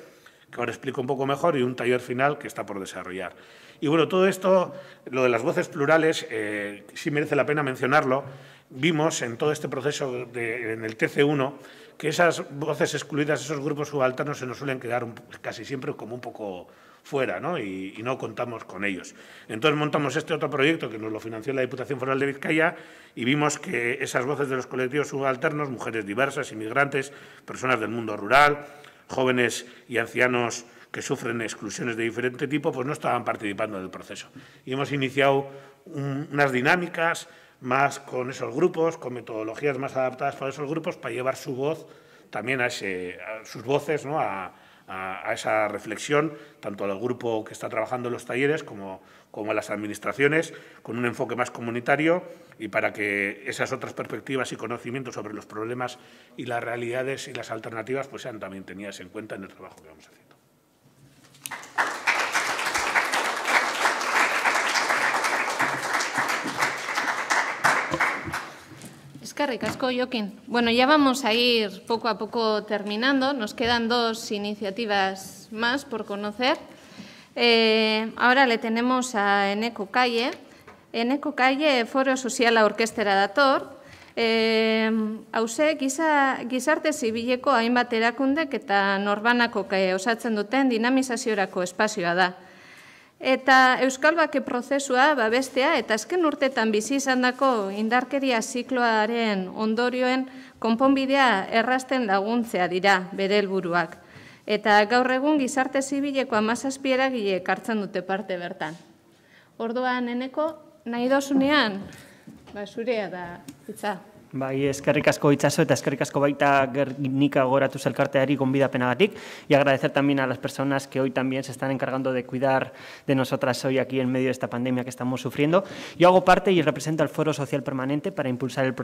que ahora explico un poco mejor, y un taller final que está por desarrollar. Y bueno, todo esto, lo de las voces plurales, eh, sí merece la pena mencionarlo. Vimos en todo este proceso en el TC1 que esas voces excluidas, esos grupos subalternos, se nos suelen quedar casi siempre como un poco fuera ¿no? Y, no contamos con ellos. Entonces montamos este otro proyecto que nos lo financió la Diputación Foral de Vizcaya y vimos que esas voces de los colectivos subalternos, mujeres diversas, inmigrantes, personas del mundo rural, jóvenes y ancianos que sufren exclusiones de diferente tipo, pues no estaban participando del proceso. Y hemos iniciado unas dinámicas más con esos grupos, con metodologías más adaptadas para esos grupos, para llevar su voz también a, ese, a sus voces ¿no? a, a, esa reflexión, tanto al grupo que está trabajando en los talleres como, como a las administraciones, con un enfoque más comunitario y para que esas otras perspectivas y conocimientos sobre los problemas y las realidades y las alternativas pues sean también tenidas en cuenta en el trabajo que vamos a hacer. eskerrik asko, Jokin. Bueno, ya vamos a ir poco a poco terminando. Nos quedan dos iniciativas más por conocer. Eh, ahora le tenemos a Eneko Calle. Eneko Calle, Foro Social Orquestera Dator. Eh, hause, giza, gizarte zibileko hainbat erakundek eta norbanako eh, osatzen duten dinamizaziorako espazioa da. Eta Euskalbake Bake prozesua babestea eta azken urtetan bizi izan dako indarkeria zikloaren ondorioen konponbidea errasten laguntzea dira bere helburuak. Eta gaur egun gizarte zibileko amazazpiera gile kartzen dute parte bertan. Ordoan, eneko, nahi dozunean, basurea da, itza. Bai, eskerrik asko eta eskerrik asko baita Gernika Goratuz Elkarteari penagatik y agradecer también a las personas que hoy también se están encargando de cuidar de nosotras hoy aquí en medio de esta pandemia que estamos sufriendo. Yo hago parte y represento al Foro Social Permanente para impulsar el,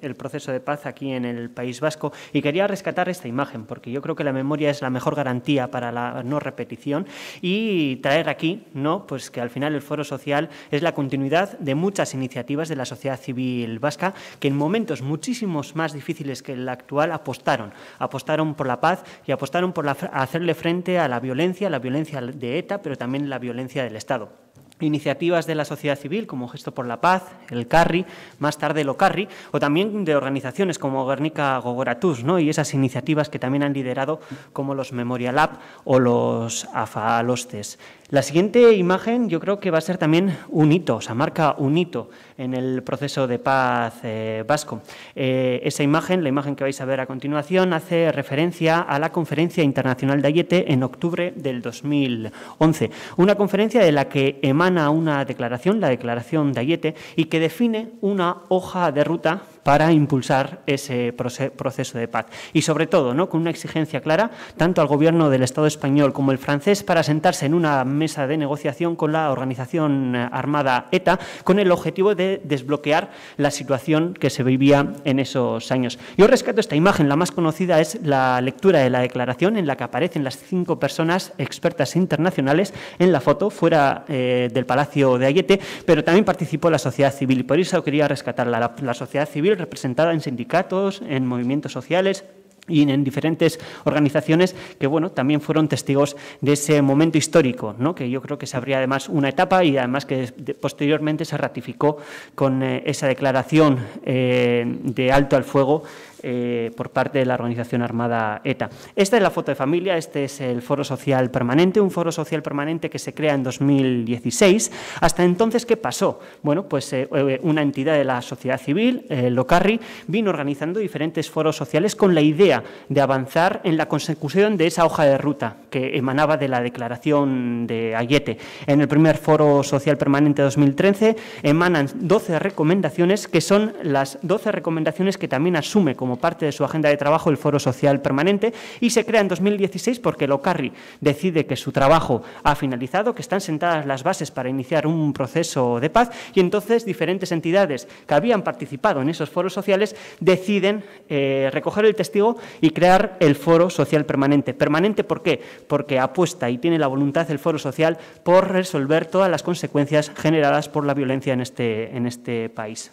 el proceso de paz aquí en el País Vasco y quería rescatar esta imagen porque yo creo que la memoria es la mejor garantía para la no repetición y traer aquí, ¿no? Pues que al final el Foro Social es la continuidad de muchas iniciativas de la sociedad civil vasca que en momentos muchísimos más difíciles que el actual apostaron. Apostaron por la paz y apostaron por hacerle frente a la violencia, la violencia de ETA, pero también la violencia del Estado iniciativas de la sociedad civil como Gesto por la Paz, el CARRI, más tarde el CARRI, o también de organizaciones como Guernica Gogoratus, ¿no? y esas iniciativas que también han liderado como los Memorial App o los AFALOSTES. La siguiente imagen yo creo que va a ser también un hito, o sea, marca un hito en el proceso de paz eh, vasco. Eh, esa imagen, la imagen que vais a ver a continuación, hace referencia a la Conferencia Internacional de Ayete en octubre del 2011. Una conferencia de la que emana una declaración, la Declaración de Ayete, y que define una hoja de ruta para impulsar ese proceso de paz. Y sobre todo, ¿no? con una exigencia clara, tanto al gobierno del Estado español como el francés, para sentarse en una mesa de negociación con la organización eh, armada ETA, con el objetivo de desbloquear la situación que se vivía en esos años. Yo rescato esta imagen, la más conocida es la lectura de la declaración en la que aparecen las cinco personas expertas internacionales en la foto fuera eh, del Palacio de Ayete, pero también participó la sociedad civil y por eso quería rescatar la sociedad civil representada en sindicatos, en movimientos sociales, y en diferentes organizaciones que bueno también fueron testigos de ese momento histórico que yo creo que se abría además una etapa y además que posteriormente se ratificó con eh, esa declaración eh, de alto al fuego eh, por parte de la organización armada ETA. Esta es la foto de familia, este es el foro social permanente, un foro social permanente que se crea en 2016. Hasta entonces, ¿qué pasó? Bueno, pues eh, eh, una entidad de la sociedad civil, el Locarri, vino organizando diferentes foros sociales con la idea de avanzar en la consecución de esa hoja de ruta que emanaba de la declaración de Ayete. En el primer foro social permanente 2013 emanan 12 recomendaciones que son las 12 recomendaciones que también asume como parte de su agenda de trabajo el Foro Social Permanente y se crea en 2016 porque Locarri decide que su trabajo ha finalizado, que están sentadas las bases para iniciar un proceso de paz y entonces diferentes entidades que habían participado en esos foros sociales deciden eh, recoger el testigo y crear el Foro Social Permanente. ¿Permanente por qué? Porque apuesta y tiene la voluntad el Foro Social por resolver todas las consecuencias generadas por la violencia en este, en este país.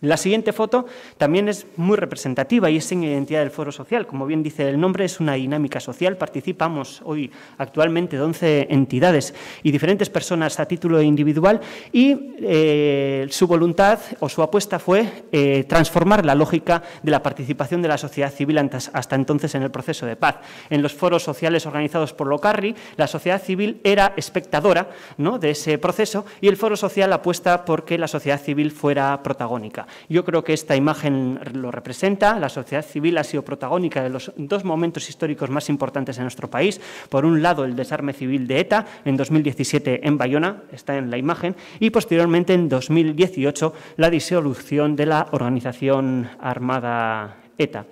La siguiente foto también es muy representativa y es en identidad del foro social. Como bien dice el nombre, es una dinámica social. Participamos hoy actualmente 11 entidades y diferentes personas a título individual y eh, su voluntad o su apuesta fue eh, transformar la lógica de la participación de la sociedad civil hasta entonces en el proceso de paz. En los foros sociales organizados por Locarri, la sociedad civil era espectadora de ese proceso y el foro social apuesta por que la sociedad civil fuera protagónica. Yo creo que esta imagen lo representa. La sociedad civil ha sido protagónica de los dos momentos históricos más importantes en nuestro país. Por un lado, el desarme civil de ETA en 2017 en Bayona, está en la imagen, y posteriormente en 2018 la disolución de la organización armada ETA.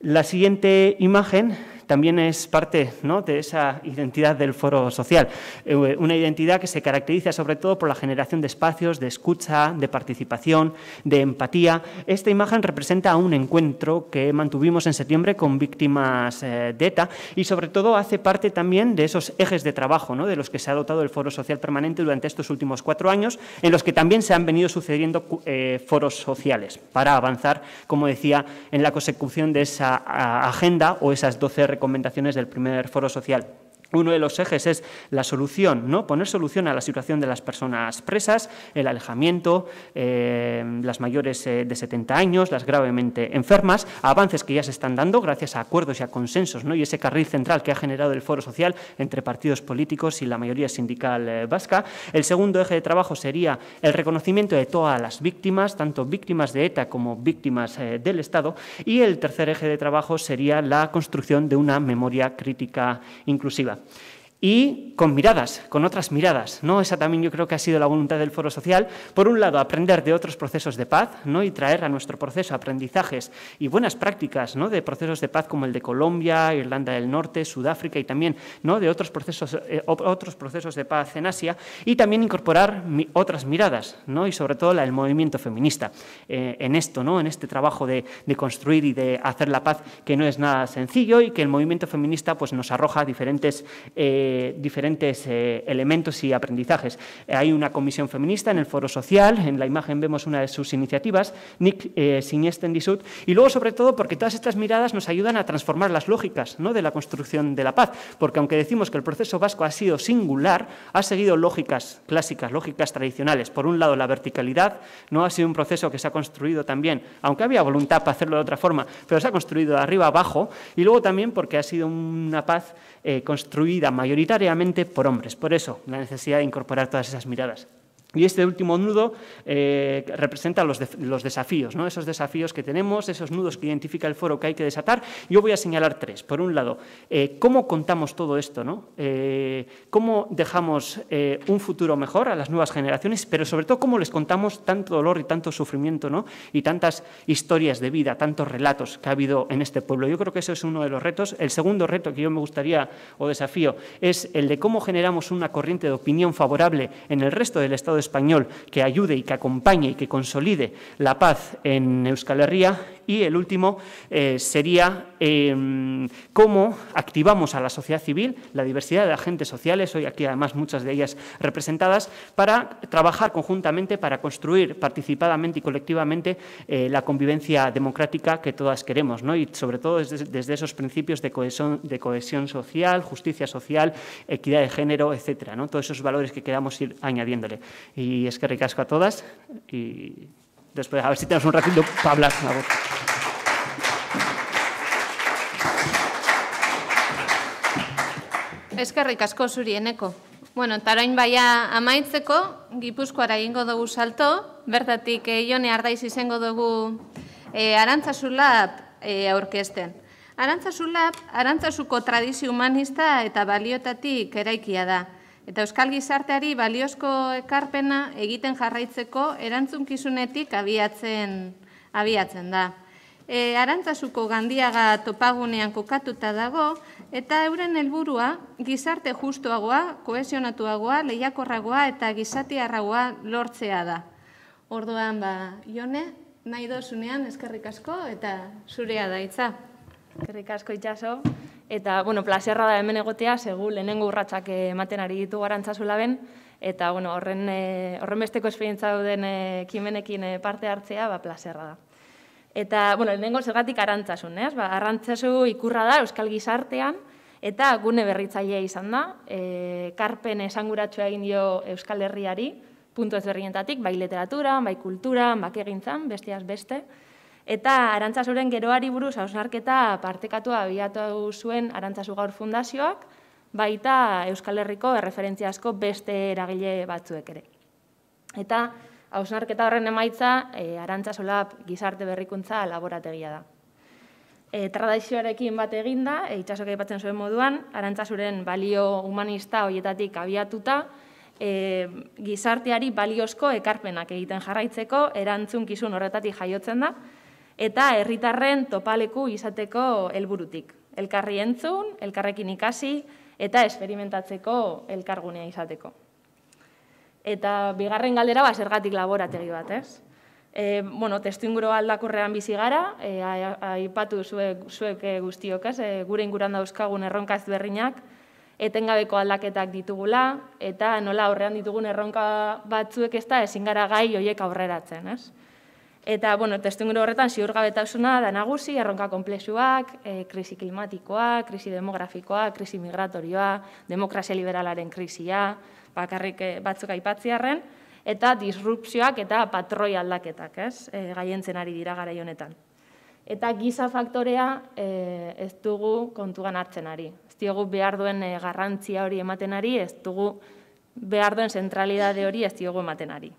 La siguiente imagen también es parte de esa identidad del foro social. Eh, una identidad que se caracteriza sobre todo por la generación de espacios de escucha, de participación, de empatía. Esta imagen representa un encuentro que mantuvimos en septiembre con víctimas eh, de ETA y sobre todo hace parte también de esos ejes de trabajo de los que se ha dotado el foro social permanente durante estos últimos cuatro años, en los que también se han venido sucediendo eh, foros sociales para avanzar, como decía, en la consecución de esa agenda o esas 12 recomendaciones del primer foro social. Uno de los ejes es la solución, ¿no? poner solución a la situación de las personas presas, el alejamiento, eh, las mayores eh, de 70 años, las gravemente enfermas, avances que ya se están dando gracias a acuerdos y a consensos ¿no? y ese carril central que ha generado el foro social entre partidos políticos y la mayoría sindical eh, vasca. El segundo eje de trabajo sería el reconocimiento de todas las víctimas, tanto víctimas de ETA como víctimas del Estado. Y el tercer eje de trabajo sería la construcción de una memoria crítica inclusiva. года y con miradas, con otras miradas. ¿no? Esa también yo creo que ha sido la voluntad del foro social. Por un lado, aprender de otros procesos de paz ¿no? y traer a nuestro proceso aprendizajes y buenas prácticas ¿no? de procesos de paz como el de Colombia, Irlanda del Norte, Sudáfrica y también ¿no? de otros procesos, eh, otros procesos de paz en Asia. Y también incorporar otras miradas ¿no? y sobre todo la del movimiento feminista eh, en esto, ¿no? en este trabajo de, construir y de hacer la paz que no es nada sencillo y que el movimiento feminista pues, nos arroja diferentes... Eh, diferentes eh, elementos y aprendizajes. Eh, hay una comisión feminista en el foro social, en la imagen vemos una de sus iniciativas, Nick eh, siniesten disut y luego sobre todo porque todas estas miradas nos ayudan a transformar las lógicas ¿no? de la construcción de la paz, porque aunque decimos que el proceso vasco ha sido singular, ha seguido lógicas clásicas, lógicas tradicionales. Por un lado, la verticalidad no ha sido un proceso que se ha construido también, aunque había voluntad para hacerlo de otra forma, pero se ha construido de arriba abajo, y luego también porque ha sido una paz eh, construida mayoritariamente por hombres. Por eso, la necesidad de incorporar todas esas miradas. Y este último nudo eh, representa los, desafíos, ¿no? esos desafíos que tenemos, esos nudos que identifica el foro que hay que desatar. Yo voy a señalar tres. Por un lado, eh, cómo contamos todo esto, ¿no? Eh, cómo dejamos un futuro mejor a las nuevas generaciones, pero sobre todo cómo les contamos tanto dolor y tanto sufrimiento ¿no? y tantas historias de vida, tantos relatos que ha habido en este pueblo. Yo creo que eso es uno de los retos. El segundo reto que yo me gustaría o desafío es el de cómo generamos una corriente de opinión favorable en el resto del Estado de español que ayude y que acompañe y que consolide la paz en Euskal Herria y el último eh, sería em, cómo activamos a la sociedad civil, la diversidad de agentes sociales, hoy aquí además muchas de ellas representadas, para trabajar conjuntamente, para construir participadamente y colectivamente eh, la convivencia democrática que todas queremos, ¿no? y sobre todo desde, esos principios de cohesión, de cohesión, social, justicia social, equidad de género, etcétera, ¿no? todos esos valores que queramos ir añadiéndole. Y es que ricasco a todas y después, a ver si tenemos un ratito para hablar. A Eskerrik asko zuri Bueno, tarain baia amaitzeko, Gipuzkoara ingo dugu salto, bertatik ione eh, ardaiz izango dugu e, eh, arantzasulap e, eh, aurkesten. Arantzasulap, arantzasuko tradizio humanista eta balioetatik eraikia da. Eta Euskal Gizarteari baliozko ekarpena egiten jarraitzeko erantzunkizunetik abiatzen, abiatzen da. E, Arantzazuko gandiaga topagunean kokatuta dago, eta euren helburua gizarte justuagoa, koesionatuagoa, lehiakorragoa eta gizati harragoa lortzea da. Orduan, ba, jone, nahi dozunean eskerrik asko eta zurea da itza. Eskerrik asko itxaso. Eta, bueno, plazerra da hemen egotea, segu lehenengo urratxak ematen ari ditu gara ben, eta, bueno, horren, e, eh, besteko esperientza duden eh, kimenekin eh, parte hartzea, ba, plazerra da. Eta, bueno, lehenengo zergatik arantzazun, ez? Ba, arantzazu ikurra da Euskal Gizartean, Eta gune berritzailea izan da, e, karpen esanguratxoa egin dio Euskal Herriari, puntu ez bai literatura, bai kultura, bai egintzan, besteaz beste. Eta arantzazuren geroari buruz hausnarketa partekatua abiatu zuen arantzazu gaur fundazioak, baita Euskal Herriko erreferentzia asko beste eragile batzuek ere. Eta hausnarketa horren emaitza eh, arantzazola gizarte berrikuntza laborategia da. E, tradizioarekin bat eginda, e, eh, itxasok aipatzen zuen moduan, arantzazuren balio humanista hoietatik abiatuta, gizarteari baliozko ekarpenak egiten jarraitzeko, erantzun kizun horretatik jaiotzen da, eta herritarren topaleku izateko helburutik. Elkarri entzun, elkarrekin ikasi eta esperimentatzeko elkargunea izateko. Eta bigarren galdera ba zergatik laborategi bat, ez? E, bueno, testu aldakorrean bizi gara, e, aipatu zuek, zuek e, guztiok, ez? E, gure inguruan dauzkagun erronkaz berrinak, etengabeko aldaketak ditugula, eta nola horrean ditugun erronka batzuek ezta, da, ezin gara gai hoiek aurreratzen, ez? Eta, bueno, testu inguru horretan, ziur gabetasuna da nagusi, erronka konplexuak, e, krisi klimatikoa, krisi demografikoa, krisi migratorioa, demokrazia liberalaren krisia, bakarrik eh, batzuk aipatziarren, eta disrupzioak eta patroi aldaketak, ez, e, eh, gaientzen ari dira gara honetan. Eta giza faktorea e, ez dugu kontugan hartzen ari. Ez diogu behar duen garrantzia hori ematen ari, ez dugu behar duen zentralidade hori ez diogu ematen ari.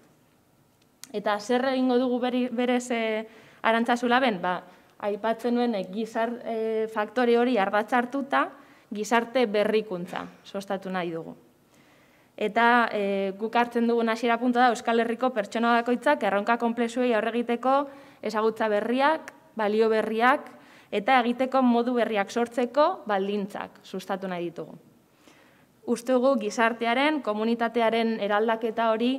Eta zer egingo dugu beri, berez e, arantzazula ben? Ba, aipatzen nuen e, faktore hori ardatzartuta, gizarte berrikuntza, sostatu nahi dugu. Eta e, guk hartzen dugu hasiera puntu da Euskal Herriko pertsona erronka konplexuei aurre egiteko ezagutza berriak, balio berriak eta egiteko modu berriak sortzeko baldintzak sustatu nahi ditugu. Uztugu gizartearen, komunitatearen eraldaketa hori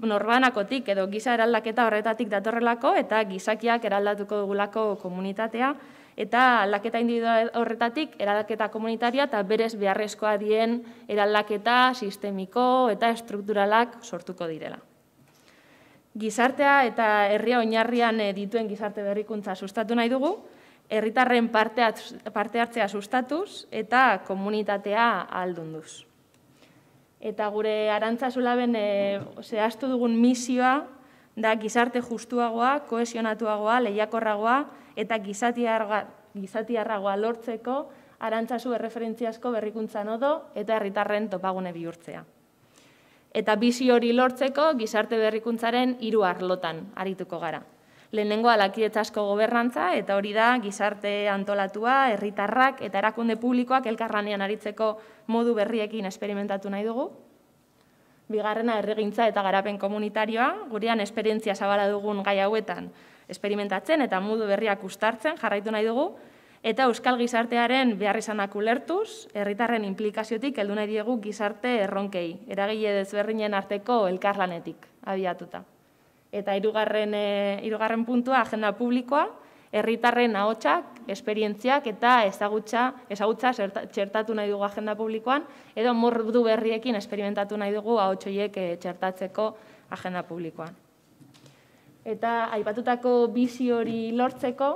norbanakotik edo giza eraldaketa horretatik datorrelako eta gizakiak eraldatuko dugulako komunitatea eta aldaketa indibidua horretatik eraldaketa komunitaria eta berez beharrezkoa dien eraldaketa sistemiko eta estrukturalak sortuko direla. Gizartea eta herria oinarrian eh, dituen gizarte berrikuntza sustatu nahi dugu, herritarren parte hartzea sustatuz eta komunitatea aldunduz. Eta gure arantzazula ben, e, eh, zehaztu dugun misioa, da gizarte justuagoa, kohesionatuagoa, lehiakorragoa, eta gizatiarragoa lortzeko arantzazu erreferentziazko berrikuntza nodo eta herritarren topagune bihurtzea. Eta bizi hori lortzeko gizarte berrikuntzaren hiru arlotan arituko gara lehenengo asko gobernantza, eta hori da gizarte antolatua, herritarrak eta erakunde publikoak elkarranean aritzeko modu berriekin esperimentatu nahi dugu. Bigarrena herrigintza eta garapen komunitarioa, gurean esperientzia zabala dugun gai hauetan esperimentatzen eta modu berriak ustartzen jarraitu nahi dugu, eta euskal gizartearen behar izanak ulertuz, herritarren implikaziotik heldu nahi diegu gizarte erronkei, eragile dezberdinen arteko elkarlanetik, abiatuta eta irugarren, e, eh, irugarren puntua agenda publikoa, herritarren ahotsak, esperientziak eta ezagutza, ezagutza txertatu nahi dugu agenda publikoan, edo mordu berriekin esperimentatu nahi dugu ahotsoiek e, eh, txertatzeko agenda publikoan. Eta aipatutako bizi hori lortzeko,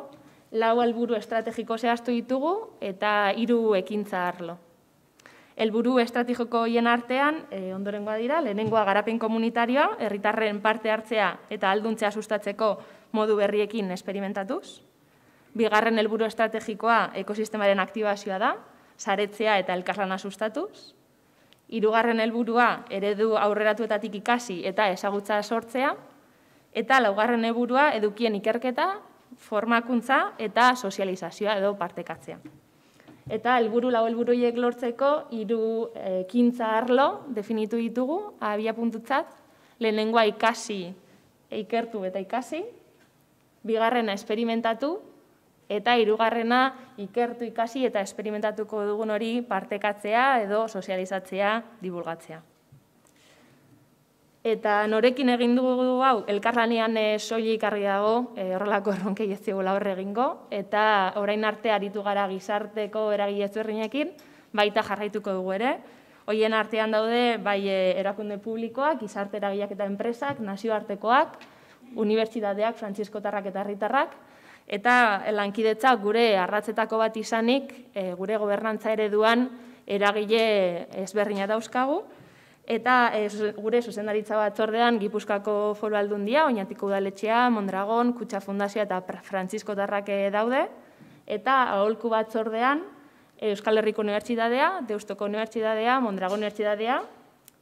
lau helburu estrategiko zehaztu ditugu eta hiru ekintza arlo. Elburu estrategiko hien artean, e, ondorengoa dira, lehenengoa garapen komunitarioa, herritarren parte hartzea eta alduntzea sustatzeko modu berriekin esperimentatuz. Bigarren helburu estrategikoa ekosistemaren aktibazioa da, saretzea eta elkarlana sustatuz. Hirugarren helburua eredu aurreratuetatik ikasi eta ezagutza sortzea eta laugarren helburua edukien ikerketa, formakuntza eta sozializazioa edo partekatzea. Eta helburu lau helburu hiek lortzeko hiru eh, ekintza arlo definitu ditugu abia puntutzat, lehenengoa ikasi, ikertu eta ikasi, bigarrena esperimentatu eta hirugarrena ikertu ikasi eta esperimentatuko dugun hori partekatzea edo sozializatzea, dibulgatzea. Eta norekin egin dugu hau, elkarlanean e, soilik ikarri dago, e, horrelako erronkei ez zigula horre egingo, eta orain arte aritu gara gizarteko eragile zuherrinekin, baita jarraituko dugu ere. Hoien artean daude, bai eh, erakunde publikoak, gizarte eragileak eta enpresak, nazioartekoak, unibertsitateak, frantziskotarrak eta herritarrak, eta lankidetza gure arratzetako bat izanik, gure gobernantza ereduan eragile ezberrina dauzkagu, eta e, gure zuzendaritza batzordean Gipuzkako Foru Aldundia, Oñatiko Udaletxea, Mondragon, Kutsa Fundazioa eta Francisco Tarrake eh, daude eta aholku batzordean eh, Euskal Herriko Unibertsitatea, Deustoko Unibertsitatea, Mondragon Unibertsitatea,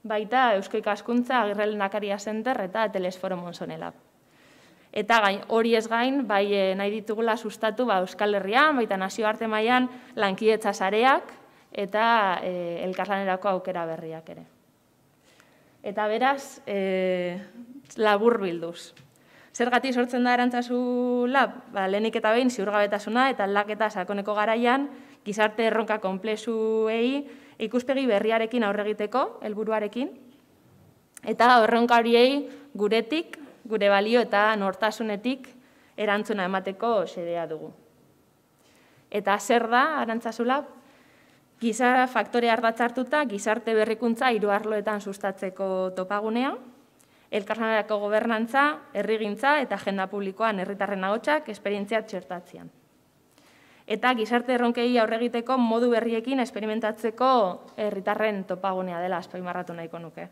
baita Eusko Ikaskuntza Agirrel Nakaria Center eta Telesforo Monsonela. Eta gain, hori ez gain, bai nahi ditugula sustatu ba, Euskal Herrian, baita arte mailan lankietza sareak eta e, elkarlanerako aukera berriak ere. Eta beraz, e, labur bilduz. Zer gati sortzen da erantzazu lab? Ba, lehenik eta behin ziurgabetasuna eta aldaketa sakoneko garaian, gizarte erronka konplexuei ikuspegi berriarekin aurregiteko, helburuarekin, eta erronka horiei guretik, gure balio eta nortasunetik erantzuna emateko xedea dugu. Eta zer da arantzazu giza faktore ardatzartuta gizarte berrikuntza hiru arloetan sustatzeko topagunea, elkarrenarako gobernantza, herrigintza eta agenda publikoan herritarren ahotsak esperientzia txertatzean. Eta gizarte erronkei aurre egiteko modu berriekin esperimentatzeko herritarren topagunea dela azpimarratu nahiko nuke.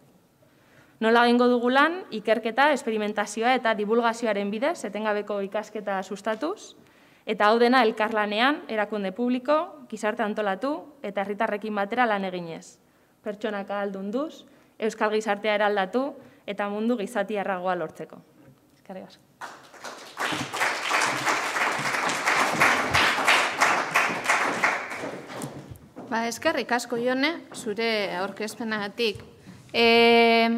Nola egingo dugulan, ikerketa, esperimentazioa eta divulgazioaren bidez, etengabeko ikasketa sustatuz, eta hau dena elkarlanean, erakunde publiko, gizarte antolatu eta herritarrekin batera lan eginez. Pertsonak aldunduz, euskal gizartea eraldatu eta mundu gizati erragoa lortzeko. Eskarri basa. Ba, eskerrik asko jone, zure aurkezpenagatik. E, eh,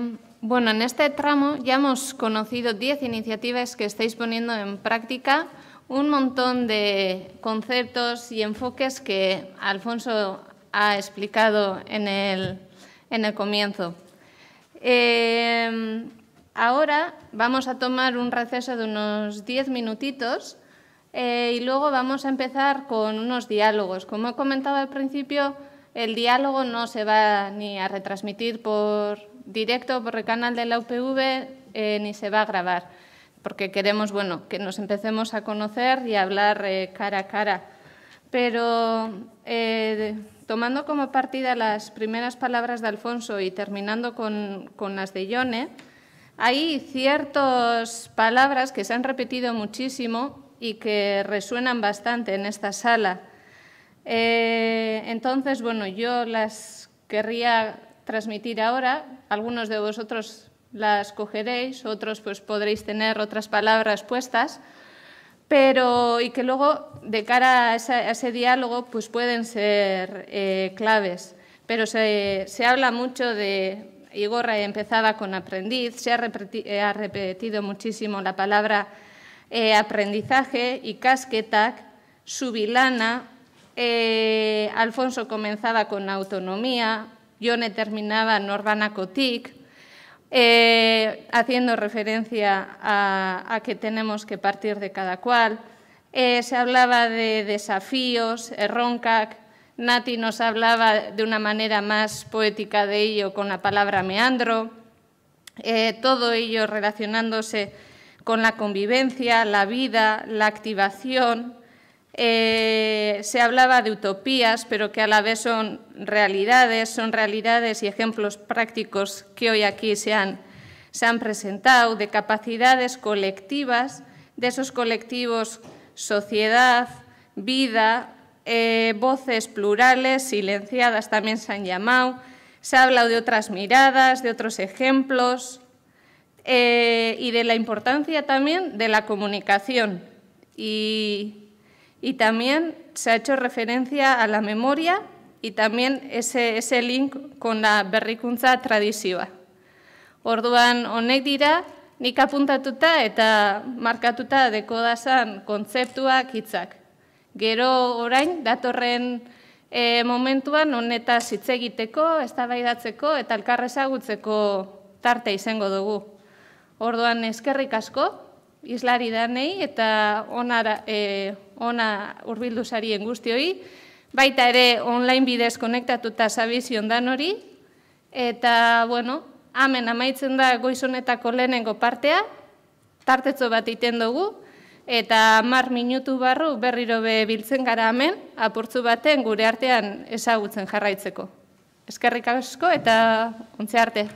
bueno, en este tramo ya hemos conocido 10 iniciativas que estáis poniendo en práctica. un montón de conceptos y enfoques que Alfonso ha explicado en el, comienzo. Em, ahora vamos a tomar un receso de unos diez minutitos eh, y luego vamos a empezar con unos diálogos. Como he comentado al principio, el diálogo no se va ni a retransmitir por directo por el canal de la UPV eh, ni se va a grabar porque queremos bueno, que nos empecemos a conocer y a hablar eh, cara a cara. Pero eh, tomando como partida las primeras palabras de Alfonso y terminando con, las de Ione, hay ciertas palabras que se han repetido muchísimo y que resuenan bastante en esta sala. Eh, entonces, bueno, yo las querría transmitir ahora. Algunos de vosotros las cogeréis, otros pues podréis tener otras palabras puestas, pero y que luego de cara a, ese diálogo pues pueden ser eh, claves. Pero se, habla mucho de, Igor empezaba con aprendiz, se ha, eh, repetido muchísimo la palabra eh, aprendizaje y casquetac, subilana, Alfonso comenzaba con autonomía, Yone terminaba en Cotic. Eh, haciendo referencia a, que tenemos que partir de cada cual. Eh, se hablaba de desafíos, eh, Roncac, Nati nos hablaba de una manera más poética de ello con la palabra meandro, todo ello relacionándose con la convivencia, la vida, la activación, eh, se hablaba de utopías, pero que a la vez son realidades, son realidades y ejemplos prácticos que hoy aquí se han, presentado, de capacidades colectivas, de esos colectivos sociedad, vida, eh, voces plurales, silenciadas también se han llamado, se ha hablado de otras miradas, de otros ejemplos eh, y de la importancia también de la comunicación. Y y también se ha hecho referencia a la memoria y también ese, ese link con la berrikuntza tradizioa. Orduan honek dira, nik apuntatuta eta markatuta dekodazan kontzeptuak hitzak. Gero orain, datorren eh, momentuan honetaz hitz egiteko, eztabaidatzeko eta elkarrezagutzeko tarte izango dugu. Orduan eskerrik asko, islari danei eta onara, e, ona urbildu sarien guztioi. Baita ere online bidez konektatuta zabizion dan hori. Eta, bueno, hamen amaitzen da goizonetako lehenengo partea, tartetzo bat iten dugu, eta mar minutu barru berriro be biltzen gara hemen, apurtzu baten gure artean ezagutzen jarraitzeko. Eskerrik asko eta ontze arte.